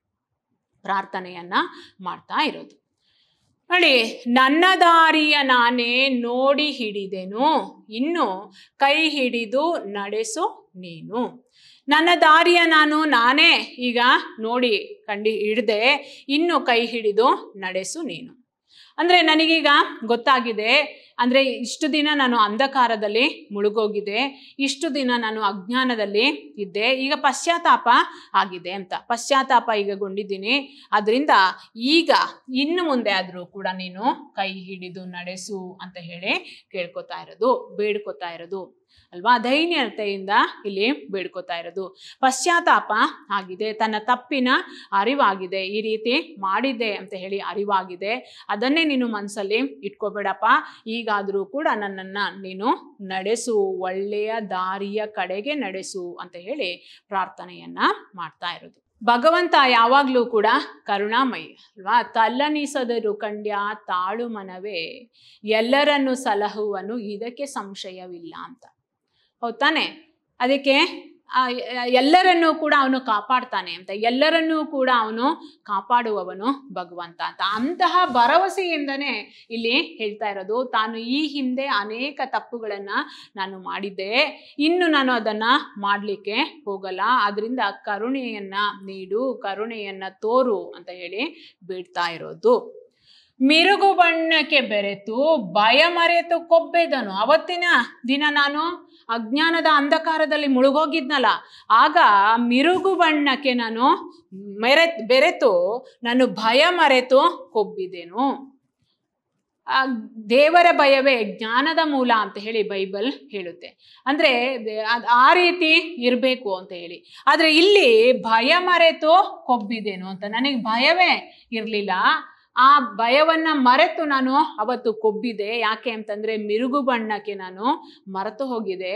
ಪ್ರಾರ್ಥನೆಯನ್ನು ಮಾಡ್ತಾ ಇರೋದು ನೋಡಿ ನನ್ನ ದಾರಿಯ ನಾನೇ ನೋಡಿ ಹಿಡಿದೆನು ಇನ್ನು ಕೈ ಹಿಡಿದು ನಡೆಸು ನೀನು ನನ್ನ ದಾರಿಯ ನಾನು ನಾನೇ ಈಗ ನೋಡಿ ಕಂಡು ಹಿಡಿದೆ ಇನ್ನು ಕೈ ಹಿಡಿದು ನಡೆಸು ನೀನು ಅಂದರೆ ನನಗೀಗ ಗೊತ್ತಾಗಿದೆ ಅಂದರೆ ಇಷ್ಟು ದಿನ ನಾನು ಅಂಧಕಾರದಲ್ಲಿ ಮುಳುಗೋಗಿದೆ ಇಷ್ಟು ದಿನ ನಾನು ಅಜ್ಞಾನದಲ್ಲಿ ಇದ್ದೆ ಈಗ ಪಶ್ಚಾತ್ತಾಪ ಆಗಿದೆ ಅಂತ ಪಶ್ಚಾತ್ತಾಪ ಈಗ ಗೊಂಡಿದ್ದೀನಿ ಅದರಿಂದ ಈಗ ಇನ್ನು ಮುಂದೆ ಆದರೂ ಕೂಡ ನೀನು ಕೈ ಹಿಡಿದು ನಡೆಸು ಅಂತ ಹೇಳಿ ಕೇಳ್ಕೊತಾ ಇರೋದು ಬೇಡ್ಕೊತಾ ಇರೋದು ಅಲ್ವಾ ದೈನ್ಯತೆಯಿಂದ ಇಲ್ಲಿ ಬೇಡ್ಕೋತಾ ಇರೋದು ಪಶ್ಚಾತ್ತಾಪ ಆಗಿದೆ ತನ್ನ ತಪ್ಪಿನ ಅರಿವಾಗಿದೆ ಈ ರೀತಿ ಮಾಡಿದೆ ಅಂತ ಹೇಳಿ ಅರಿವಾಗಿದೆ ಅದನ್ನೇ ನೀನು ಮನಸ್ಸಲ್ಲಿ ಇಟ್ಕೋಬೇಡಪ್ಪ ಈಗಾದರೂ ಕೂಡ ನನ್ನನ್ನು ನೀನು ನಡೆಸು ಒಳ್ಳೆಯ ದಾರಿಯ ಕಡೆಗೆ ನಡೆಸು ಅಂತ ಹೇಳಿ ಪ್ರಾರ್ಥನೆಯನ್ನ ಮಾಡ್ತಾ ಇರೋದು ಭಗವಂತ ಯಾವಾಗಲೂ ಕೂಡ ಕರುಣಾಮಯಿ ಅಲ್ವಾ ತಲ್ಲನಿಸದರು ಕಂಡ್ಯ ತಾಳು ಮನವೇ ಎಲ್ಲರನ್ನು ಸಲಹುವನು ಇದಕ್ಕೆ ಸಂಶಯವಿಲ್ಲ ಅಂತ ಹೌದಾನೆ ಅದಕ್ಕೆ ಎಲ್ಲರನ್ನೂ ಕೂಡ ಅವನು ಕಾಪಾಡ್ತಾನೆ ಅಂತ ಎಲ್ಲರನ್ನೂ ಕೂಡ ಅವನು ಕಾಪಾಡುವವನು ಭಗವಂತ ಅಂತ ಅಂತಹ ಭರವಸೆಯಿಂದನೇ ಇಲ್ಲಿ ಹೇಳ್ತಾ ಇರೋದು ತಾನು ಈ ಹಿಂದೆ ಅನೇಕ ತಪ್ಪುಗಳನ್ನು ನಾನು ಮಾಡಿದ್ದೆ ಇನ್ನು ನಾನು ಅದನ್ನು ಮಾಡಲಿಕ್ಕೆ ಹೋಗಲ್ಲ ಅದರಿಂದ ಕರುಣೆಯನ್ನು ನೀಡು ಕರುಣೆಯನ್ನು ತೋರು ಅಂತ ಹೇಳಿ ಬಿಡ್ತಾ ಇರೋದು ಮಿರುಗು ಬಣ್ಣಕ್ಕೆ ಬೆರೆತು ಮರೆತು ಕೊಬ್ಬೆದನು ಅವತ್ತಿನ ದಿನ ನಾನು ಅಜ್ಞಾನದ ಅಂಧಕಾರದಲ್ಲಿ ಮುಳುಗೋಗಿದ್ನಲ್ಲ ಆಗ ಮಿರುಗು ಬಣ್ಣಕ್ಕೆ ನಾನು ಮೆರೆ ಬೆರೆತು ನಾನು ಭಯ ಮರೆತು ಕೊಬ್ಬಿದೆನು ದೇವರ ಭಯವೇ ಜ್ಞಾನದ ಮೂಲ ಅಂತ ಹೇಳಿ ಬೈಬಲ್ ಹೇಳುತ್ತೆ ಅಂದರೆ ಆ ರೀತಿ ಇರಬೇಕು ಅಂತ ಹೇಳಿ ಆದರೆ ಇಲ್ಲಿ ಭಯ ಮರೆತು ಕೊಬ್ಬಿದೆನು ಅಂತ ನನಗೆ ಭಯವೇ ಇರಲಿಲ್ಲ ಆ ಭಯವನ್ನ ಮರೆತು ನಾನು ಅವತ್ತು ಕೊಬ್ಬಿದೆ ಯಾಕೆ ಅಂತಂದ್ರೆ ಮಿರುಗು ಬಣ್ಣಕ್ಕೆ ನಾನು ಮರೆತು ಹೋಗಿದೆ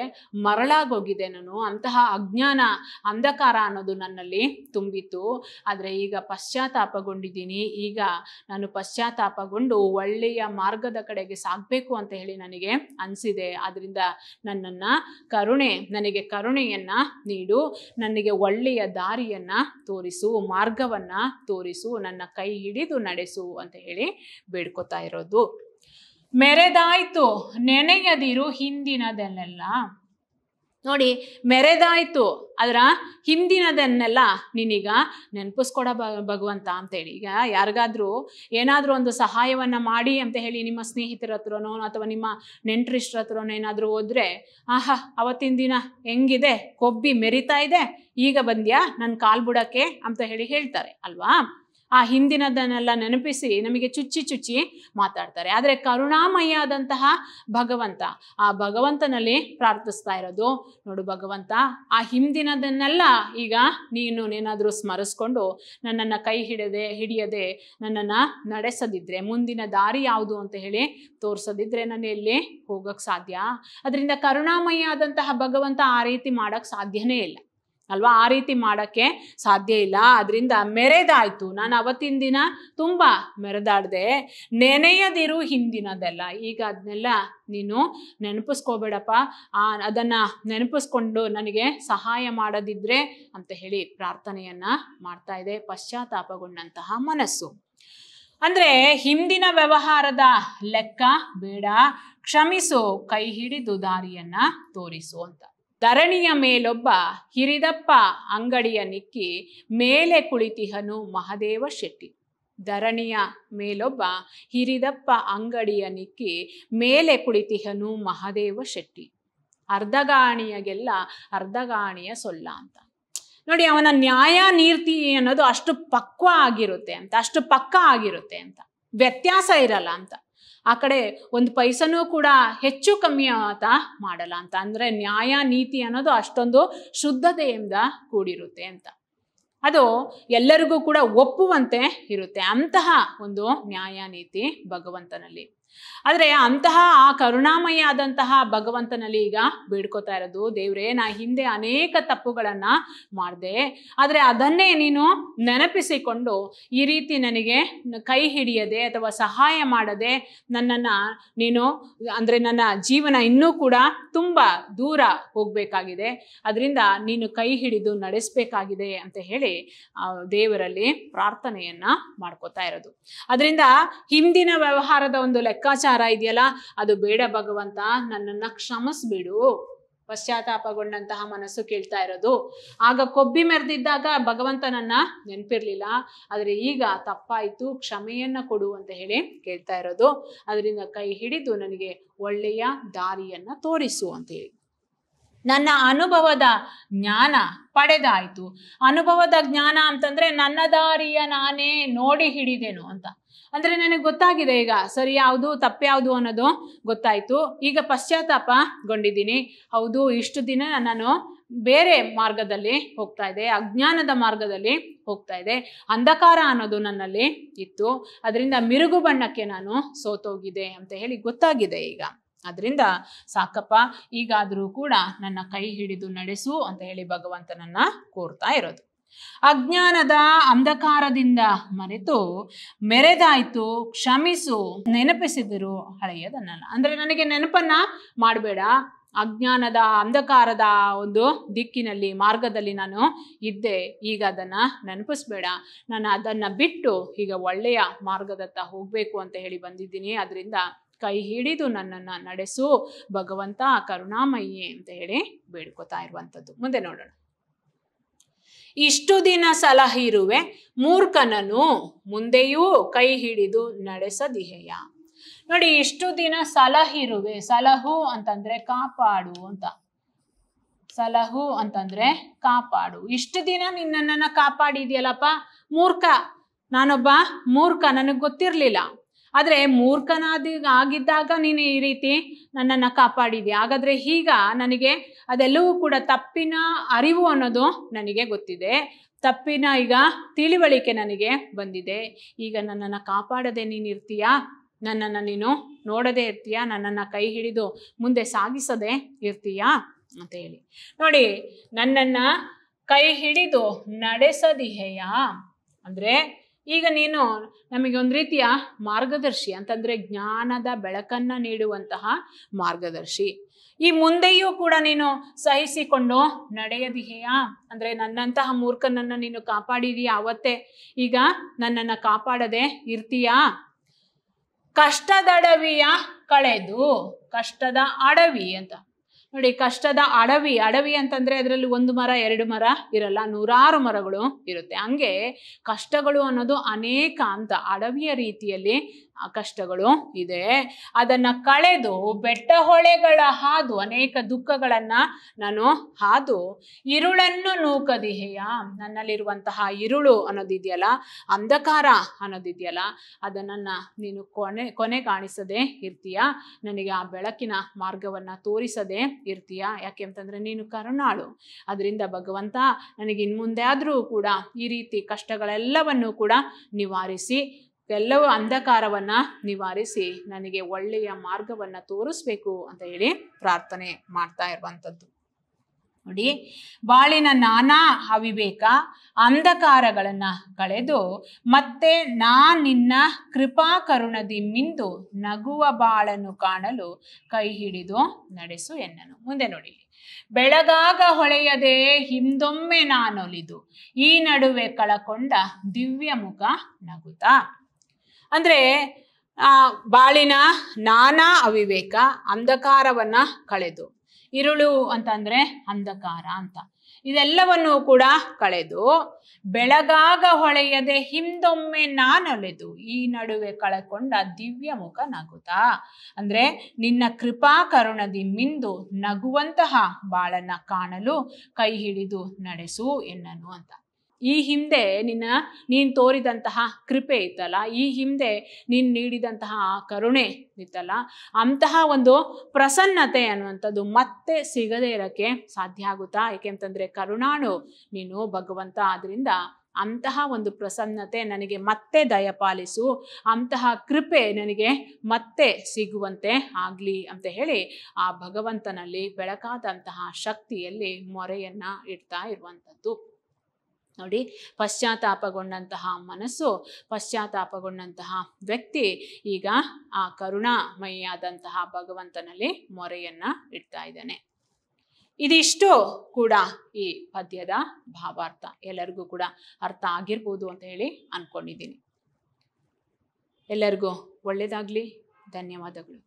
ಮರಳಾಗೋಗಿದೆ ನಾನು ಅಂತಹ ಅಜ್ಞಾನ ಅಂಧಕಾರ ಅನ್ನೋದು ನನ್ನಲ್ಲಿ ತುಂಬಿತ್ತು ಆದರೆ ಈಗ ಪಶ್ಚಾತ್ತಾಪಗೊಂಡಿದ್ದೀನಿ ಈಗ ನಾನು ಪಶ್ಚಾತ್ತಾಪಗೊಂಡು ಒಳ್ಳೆಯ ಮಾರ್ಗದ ಕಡೆಗೆ ಸಾಗಬೇಕು ಅಂತ ಹೇಳಿ ನನಗೆ ಅನಿಸಿದೆ ಆದ್ರಿಂದ ನನ್ನನ್ನು ಕರುಣೆ ನನಗೆ ಕರುಣೆಯನ್ನು ನೀಡು ನನಗೆ ಒಳ್ಳೆಯ ದಾರಿಯನ್ನು ತೋರಿಸು ಮಾರ್ಗವನ್ನು ತೋರಿಸು ನನ್ನ ಕೈ ಹಿಡಿದು ನಡೆಸು ಅಂತ ಹೇಳಿ ಬೇಡ್ಕೋತಾ ಇರೋದು ಮೆರೆದಾಯ್ತು ನೆನೆಯದಿರು ಹಿಂದಿನದನ್ನೆಲ್ಲ ನೋಡಿ ಮೆರೆದಾಯ್ತು ಅದರ ಹಿಂದಿನದನ್ನೆಲ್ಲ ನೀನೀಗ ನೆನಪಿಸ್ಕೊಡ ಭಗವಂತ ಅಂತೇಳಿ ಈಗ ಯಾರಿಗಾದ್ರೂ ಏನಾದರೂ ಒಂದು ಸಹಾಯವನ್ನು ಮಾಡಿ ಅಂತ ಹೇಳಿ ನಿಮ್ಮ ಸ್ನೇಹಿತರ ಹತ್ರನೋ ಅಥವಾ ನಿಮ್ಮ ನೆಂಟ್ರಿಷ್ಟ್ರ ಹತ್ರನೋ ಏನಾದರೂ ಹೋದ್ರೆ ಆಹಾ ಅವತ್ತಿನ ದಿನ ಹೆಂಗಿದೆ ಕೊಬ್ಬಿ ಮೆರಿತಾ ಇದೆ ಈಗ ಬಂದ್ಯಾ ನನ್ನ ಕಾಲು ಬಿಡೋಕ್ಕೆ ಅಂತ ಹೇಳಿ ಹೇಳ್ತಾರೆ ಅಲ್ವಾ ಆ ಹಿಂದಿನದನ್ನೆಲ್ಲ ನೆನಪಿಸಿ ನಮಗೆ ಚುಚ್ಚಿ ಚುಚ್ಚಿ ಮಾತಾಡ್ತಾರೆ ಆದರೆ ಕರುಣಾಮಯ ಭಗವಂತ ಆ ಭಗವಂತನಲ್ಲಿ ಪ್ರಾರ್ಥಿಸ್ತಾ ಇರೋದು ನೋಡು ಭಗವಂತ ಆ ಹಿಂದಿನದನ್ನೆಲ್ಲ ಈಗ ನೀನು ಏನಾದರೂ ಸ್ಮರಿಸ್ಕೊಂಡು ನನ್ನನ್ನು ಕೈ ಹಿಡದೆ ಹಿಡಿಯದೆ ನನ್ನನ್ನು ನಡೆಸದಿದ್ರೆ ಮುಂದಿನ ದಾರಿ ಯಾವುದು ಅಂತ ಹೇಳಿ ತೋರಿಸದಿದ್ರೆ ನಾನು ಎಲ್ಲಿ ಹೋಗಕ್ಕೆ ಸಾಧ್ಯ ಅದರಿಂದ ಕರುಣಾಮಯ ಆದಂತಹ ಭಗವಂತ ಆ ರೀತಿ ಮಾಡೋಕ್ಕೆ ಸಾಧ್ಯನೇ ಇಲ್ಲ ಅಲ್ವಾ ಆ ರೀತಿ ಮಾಡೋಕ್ಕೆ ಸಾಧ್ಯ ಇಲ್ಲ ಅದರಿಂದ ಮೆರೆದಾಯಿತು ನಾನು ಅವತ್ತಿನ ದಿನ ತುಂಬ ಮೆರೆದಾಡ್ದೆ ನೆನೆಯದಿರು ಹಿಂದಿನದೆಲ್ಲ ಈಗ ಅದನ್ನೆಲ್ಲ ನೀನು ನೆನಪಿಸ್ಕೋಬೇಡಪ್ಪ ಅದನ್ನು ನೆನಪಿಸ್ಕೊಂಡು ನನಗೆ ಸಹಾಯ ಮಾಡದಿದ್ರೆ ಅಂತ ಹೇಳಿ ಪ್ರಾರ್ಥನೆಯನ್ನು ಮಾಡ್ತಾ ಇದೆ ಪಶ್ಚಾತ್ತಾಪಗೊಂಡಂತಹ ಮನಸ್ಸು ಅಂದರೆ ಹಿಂದಿನ ವ್ಯವಹಾರದ ಲೆಕ್ಕ ಬೇಡ ಕ್ಷಮಿಸು ಕೈ ಹಿಡಿದು ದಾರಿಯನ್ನು ತೋರಿಸು ಅಂತ ಧರಣಿಯ ಮೇಲೊಬ್ಬ ಹಿರಿದಪ್ಪ ಅಂಗಡಿಯ ನಿಕ್ಕಿ ಮೇಲೆ ಕುಳಿತಿಹನು ಮಹದೇವ ಶೆಟ್ಟಿ ಧರಣಿಯ ಮೇಲೊಬ್ಬ ಹಿರಿದಪ್ಪ ಅಂಗಡಿಯ ನಿಕ್ಕಿ ಮೇಲೆ ಕುಳಿತಿಹನು ಮಹದೇವ ಶೆಟ್ಟಿ ಅರ್ಧಗಾಣಿಯಗೆಲ್ಲ ಅರ್ಧಗಾಣಿಯ ಸೊಲ್ಲ ಅಂತ ನೋಡಿ ಅವನ ನ್ಯಾಯ ನೀರ್ತಿ ಅನ್ನೋದು ಅಷ್ಟು ಪಕ್ವ ಆಗಿರುತ್ತೆ ಅಂತ ಅಷ್ಟು ಪಕ್ಕ ಆಗಿರುತ್ತೆ ಅಂತ ವ್ಯತ್ಯಾಸ ಇರಲ್ಲ ಅಂತ ಆ ಕಡೆ ಒಂದು ಪೈಸನೂ ಕೂಡ ಹೆಚ್ಚು ಕಮ್ಮಿ ಆತ ಮಾಡಲ್ಲ ಅಂತ ಅಂದರೆ ನ್ಯಾಯ ನೀತಿ ಅನ್ನೋದು ಅಷ್ಟೊಂದು ಶುದ್ಧತೆಯಿಂದ ಕೂಡಿರುತ್ತೆ ಅಂತ ಅದು ಎಲ್ಲರಿಗೂ ಕೂಡ ಒಪ್ಪುವಂತೆ ಇರುತ್ತೆ ಅಂತಹ ಒಂದು ನ್ಯಾಯ ನೀತಿ ಭಗವಂತನಲ್ಲಿ ಆದರೆ ಅಂತಹ ಆ ಕರುಣಾಮಯ ಆದಂತಹ ಭಗವಂತನಲ್ಲಿ ಈಗ ಬೇಡ್ಕೋತಾ ಇರೋದು ದೇವ್ರೆ ನಾ ಹಿಂದೆ ಅನೇಕ ತಪ್ಪುಗಳನ್ನು ಮಾಡಿದೆ ಆದರೆ ಅದನ್ನೇ ನೀನು ನೆನಪಿಸಿಕೊಂಡು ಈ ರೀತಿ ನನಗೆ ಕೈ ಹಿಡಿಯದೆ ಅಥವಾ ಸಹಾಯ ಮಾಡದೆ ನನ್ನನ್ನು ನೀನು ಅಂದರೆ ನನ್ನ ಜೀವನ ಇನ್ನೂ ಕೂಡ ತುಂಬ ದೂರ ಹೋಗಬೇಕಾಗಿದೆ ಅದರಿಂದ ನೀನು ಕೈ ಹಿಡಿದು ನಡೆಸಬೇಕಾಗಿದೆ ಅಂತ ಹೇಳಿ ದೇವರಲ್ಲಿ ಪ್ರಾರ್ಥನೆಯನ್ನು ಮಾಡ್ಕೋತಾ ಇರೋದು ಅದರಿಂದ ಹಿಂದಿನ ವ್ಯವಹಾರದ ಒಂದು ಲೆಕ್ಕ ಲೆಕ್ಕಾಚಾರ ಇದೆಯಲ್ಲ ಅದು ಬೇಡ ಭಗವಂತ ನನ್ನನ್ನು ಕ್ಷಮಿಸ್ಬಿಡು ಪಶ್ಚಾತ್ತಾಪಗೊಂಡಂತಹ ಮನಸ್ಸು ಕೇಳ್ತಾ ಇರೋದು ಆಗ ಕೊಬ್ಬಿ ಮೆರೆದಿದ್ದಾಗ ಭಗವಂತ ನನ್ನ ನೆನಪಿರ್ಲಿಲ್ಲ ಆದರೆ ಈಗ ತಪ್ಪಾಯಿತು ಕ್ಷಮೆಯನ್ನ ಕೊಡು ಅಂತ ಹೇಳಿ ಕೇಳ್ತಾ ಇರೋದು ಅದರಿಂದ ಕೈ ಹಿಡಿದು ನನಗೆ ಒಳ್ಳೆಯ ದಾರಿಯನ್ನ ತೋರಿಸು ಅಂತ ಹೇಳಿ ನನ್ನ ಅನುಭವದ ಜ್ಞಾನ ಪಡೆದಾಯಿತು ಅನುಭವದ ಜ್ಞಾನ ಅಂತಂದ್ರೆ ನನ್ನ ದಾರಿಯ ನಾನೇ ನೋಡಿ ಹಿಡಿದೇನು ಅಂತ ಅಂದರೆ ನನಗೆ ಗೊತ್ತಾಗಿದೆ ಈಗ ಸರಿ ಯಾವುದು ತಪ್ಪು ಅನ್ನೋದು ಗೊತ್ತಾಯಿತು ಈಗ ಪಶ್ಚಾತ್ತಾಪಗೊಂಡಿದ್ದೀನಿ ಹೌದು ಇಷ್ಟು ದಿನ ನಾನು ಬೇರೆ ಮಾರ್ಗದಲ್ಲಿ ಹೋಗ್ತಾ ಇದೆ ಅಜ್ಞಾನದ ಮಾರ್ಗದಲ್ಲಿ ಹೋಗ್ತಾ ಇದೆ ಅಂಧಕಾರ ಅನ್ನೋದು ನನ್ನಲ್ಲಿ ಇತ್ತು ಅದರಿಂದ ಮಿರುಗು ಬಣ್ಣಕ್ಕೆ ನಾನು ಸೋತೋಗಿದೆ ಅಂತ ಹೇಳಿ ಗೊತ್ತಾಗಿದೆ ಈಗ ಅದರಿಂದ ಸಾಕಪ್ಪ ಈಗಾದರೂ ಕೂಡ ನನ್ನ ಕೈ ಹಿಡಿದು ನಡೆಸು ಅಂತ ಹೇಳಿ ಭಗವಂತನನ್ನ ಕೋರ್ತಾ ಇರೋದು ಅಜ್ಞಾನದ ಅಂಧಕಾರದಿಂದ ಮರೆತು ಮೆರೆದಾಯ್ತು ಕ್ಷಮಿಸು ನೆನಪಿಸಿದರು ಹಳೆಯದನ್ನಲ್ಲ ಅಂದ್ರೆ ನನಗೆ ನೆನಪನ್ನ ಮಾಡಬೇಡ ಅಜ್ಞಾನದ ಅಂಧಕಾರದ ಒಂದು ದಿಕ್ಕಿನಲ್ಲಿ ಮಾರ್ಗದಲ್ಲಿ ನಾನು ಇದ್ದೆ ಈಗ ಅದನ್ನು ನೆನಪಿಸ್ಬೇಡ ನಾನು ಅದನ್ನು ಬಿಟ್ಟು ಈಗ ಒಳ್ಳೆಯ ಮಾರ್ಗದತ್ತ ಹೋಗಬೇಕು ಅಂತ ಹೇಳಿ ಬಂದಿದ್ದೀನಿ ಅದರಿಂದ ಕೈ ಹಿಡಿದು ನನ್ನನ್ನು ನಡೆಸು ಭಗವಂತ ಕರುಣಾಮಯ್ಯ ಅಂತ ಹೇಳಿ ಬೇಡ್ಕೋತಾ ಇರುವಂಥದ್ದು ಮುಂದೆ ನೋಡೋಣ ಇಷ್ಟು ದಿನ ಸಲಹಿರುವೆ ಮೂರ್ಖನನು ಮುಂದೆಯೂ ಕೈ ಹಿಡಿದು ನಡೆಸದಿಹೆಯ ನೋಡಿ ಇಷ್ಟು ದಿನ ಸಲಹಿರುವೆ ಸಲಹು ಅಂತಂದ್ರೆ ಕಾಪಾಡು ಅಂತ ಸಲಹು ಅಂತಂದ್ರೆ ಕಾಪಾಡು ಇಷ್ಟು ದಿನ ನಿನ್ನನ್ನ ಕಾಪಾಡಿದ್ಯಲ್ಲಪ್ಪ ಮೂರ್ಖ ನಾನೊಬ್ಬ ಮೂರ್ಖ ನನಗೆ ಗೊತ್ತಿರಲಿಲ್ಲ ಆದರೆ ಮೂರ್ಖನಾದಿ ಆಗಿದ್ದಾಗ ನೀನು ಈ ರೀತಿ ನನ್ನನ್ನು ಕಾಪಾಡಿದೆ ಹಾಗಾದರೆ ಈಗ ನನಗೆ ಅದೆಲ್ಲವೂ ಕೂಡ ತಪ್ಪಿನ ಅರಿವು ಅನ್ನೋದು ನನಗೆ ಗೊತ್ತಿದೆ ತಪ್ಪಿನ ಈಗ ತಿಳಿವಳಿಕೆ ನನಗೆ ಬಂದಿದೆ ಈಗ ನನ್ನನ್ನು ಕಾಪಾಡದೆ ನೀನು ಇರ್ತೀಯಾ ನನ್ನನ್ನು ನೀನು ನೋಡದೇ ಇರ್ತೀಯಾ ನನ್ನನ್ನು ಕೈ ಹಿಡಿದು ಮುಂದೆ ಸಾಗಿಸದೆ ಇರ್ತೀಯಾ ಅಂತ ಹೇಳಿ ನೋಡಿ ನನ್ನನ್ನು ಕೈ ಹಿಡಿದು ನಡೆಸದಿಹೆಯಾ ಅಂದರೆ ಈಗ ನೀನು ನಮಗೆ ಒಂದು ರೀತಿಯ ಮಾರ್ಗದರ್ಶಿ ಅಂತಂದರೆ ಜ್ಞಾನದ ಬೆಳಕನ್ನು ನೀಡುವಂತಹ ಮಾರ್ಗದರ್ಶಿ ಈ ಮುಂದೆಯೂ ಕೂಡ ನೀನು ಸಹಿಸಿಕೊಂಡು ನಡೆಯದಿಯಾ ಅಂದರೆ ನನ್ನಂತಹ ಮೂರ್ಖನನ್ನು ನೀನು ಕಾಪಾಡಿದೀಯ ಅವತ್ತೇ ಈಗ ನನ್ನನ್ನು ಕಾಪಾಡದೆ ಇರ್ತೀಯಾ ಕಷ್ಟದಡವಿಯ ಕಳೆದು ಕಷ್ಟದ ಅಡವಿ ಅಂತ ನೋಡಿ ಕಷ್ಟದ ಅಡವಿ ಅಡವಿ ಅಂತಂದ್ರೆ ಅದರಲ್ಲಿ ಒಂದು ಮರ ಎರಡು ಮರ ಇರಲ್ಲ ನೂರಾರು ಮರಗಳು ಇರುತ್ತೆ ಹಂಗೆ ಕಷ್ಟಗಳು ಅನ್ನೋದು ಅನೇಕ ಅಂತ ಅಡವಿಯ ರೀತಿಯಲ್ಲಿ ಕಷ್ಟಗಳು ಇದೆ ಅದನ್ನು ಕಳೆದು ಬೆಟ್ಟ ಹೊಳೆಗಳ ಹಾದು ಅನೇಕ ದುಃಖಗಳನ್ನು ನಾನು ಹಾದು ಇರುಳನ್ನು ನೂಕದಿಹೆಯ ನನ್ನಲ್ಲಿರುವಂತಹ ಇರುಳು ಅನ್ನೋದಿದೆಯಲ್ಲ ಅಂಧಕಾರ ಅನ್ನೋದಿದೆಯಲ್ಲ ಅದನ್ನು ನೀನು ಕೊನೆ ಕೊನೆ ಕಾಣಿಸದೆ ಇರ್ತೀಯ ನನಗೆ ಆ ಬೆಳಕಿನ ಮಾರ್ಗವನ್ನು ತೋರಿಸದೆ ಇರ್ತೀಯ ಯಾಕೆ ಅಂತಂದ್ರೆ ನೀನು ಕರುಣಾಳು ಅದರಿಂದ ಭಗವಂತ ನನಗೆ ಇನ್ಮುಂದೆ ಆದರೂ ಕೂಡ ಈ ರೀತಿ ಕಷ್ಟಗಳೆಲ್ಲವನ್ನೂ ಕೂಡ ನಿವಾರಿಸಿ ಎಲ್ಲವೂ ಅಂಧಕಾರವನ್ನು ನಿವಾರಿಸಿ ನನಗೆ ಒಳ್ಳೆಯ ಮಾರ್ಗವನ್ನು ತೋರಿಸ್ಬೇಕು ಅಂತ ಹೇಳಿ ಪ್ರಾರ್ಥನೆ ಮಾಡ್ತಾ ಇರುವಂಥದ್ದು ನೋಡಿ ಬಾಳಿನ ನಾನಾ ಅವಿವೇಕ ಅಂಧಕಾರಗಳನ್ನು ಕಳೆದು ಮತ್ತೆ ನಾ ನಿನ್ನ ಕೃಪಾ ಕರುಣದಿ ಮಿಂದು ನಗುವ ಬಾಳನ್ನು ಕಾಣಲು ಕೈ ಹಿಡಿದು ನಡೆಸು ಎನ್ನನು ಮುಂದೆ ನೋಡಿ ಬೆಳಗಾಗ ಹೊಳೆಯದೆ ಹಿಂದೊಮ್ಮೆ ನಾನೊಲಿದು ಈ ನಡುವೆ ಕಳಕೊಂಡ ದಿವ್ಯ ಮುಖ ನಗುತ್ತಾ ಅಂದರೆ ಬಾಳಿನ ನಾನಾ ಅವಿವೇಕ ಅಂಧಕಾರವನ್ನು ಕಳೆದು ಇರುಳು ಅಂತಂದರೆ ಅಂಧಕಾರ ಅಂತ ಇದೆಲ್ಲವನ್ನೂ ಕೂಡ ಕಳೆದು ಬೆಳಗಾಗ ಹೊಳೆಯದೆ ಹಿಂದೊಮ್ಮೆ ನಾನೊಳೆದು ಈ ನಡುವೆ ಕಳೆಕೊಂಡ ದಿವ್ಯ ಮುಖ ನಗುತ ಅಂದ್ರೆ ನಿನ್ನ ಕೃಪಾ ಕರುಣದಿ ಮಿಂದು ನಗುವಂತಹ ಬಾಳನ್ನ ಕಾಣಲು ಕೈ ಹಿಡಿದು ನಡೆಸು ಎನ್ನನು ಅಂತ ಈ ಹಿಂದೆ ನಿನ್ನ ನೀನು ತೋರಿದಂತಹ ಕೃಪೆ ಇತ್ತಲ್ಲ ಈ ಹಿಂದೆ ನೀನು ನೀಡಿದಂತಹ ಆ ಕರುಣೆ ಇತ್ತಲ್ಲ ಅಂತಹ ಒಂದು ಪ್ರಸನ್ನತೆ ಅನ್ನುವಂಥದ್ದು ಮತ್ತೆ ಸಿಗದೇ ಇರೋಕ್ಕೆ ಸಾಧ್ಯ ಆಗುತ್ತಾ ಏಕೆಂತಂದರೆ ಕರುಣಾಣು ನೀನು ಭಗವಂತ ಆದ್ದರಿಂದ ಅಂತಹ ಒಂದು ಪ್ರಸನ್ನತೆ ನನಗೆ ಮತ್ತೆ ದಯಪಾಲಿಸು ಅಂತಹ ಕೃಪೆ ನನಗೆ ಮತ್ತೆ ಸಿಗುವಂತೆ ಆಗಲಿ ಅಂತ ಹೇಳಿ ಆ ಭಗವಂತನಲ್ಲಿ ಬೆಳಕಾದಂತಹ ಶಕ್ತಿಯಲ್ಲಿ ಮೊರೆಯನ್ನು ಇಡ್ತಾ ಇರುವಂಥದ್ದು ನೋಡಿ ಪಶ್ಚಾತ್ತಾಪಗೊಂಡಂತಹ ಮನಸ್ಸು ಪಶ್ಚಾತ್ತಾಪಗೊಂಡಂತಹ ವ್ಯಕ್ತಿ ಈಗ ಆ ಕರುಣಾಮಯಿಯಾದಂತಹ ಭಗವಂತನಲ್ಲಿ ಮೊರೆಯನ್ನ ಇಡ್ತಾ ಇದ್ದಾನೆ ಇದಿಷ್ಟು ಕೂಡ ಈ ಪದ್ಯದ ಭಾವಾರ್ಥ ಎಲ್ಲರಿಗೂ ಕೂಡ ಅರ್ಥ ಆಗಿರ್ಬೋದು ಅಂತ ಹೇಳಿ ಅನ್ಕೊಂಡಿದ್ದೀನಿ ಎಲ್ಲರಿಗೂ ಒಳ್ಳೆಯದಾಗಲಿ ಧನ್ಯವಾದಗಳು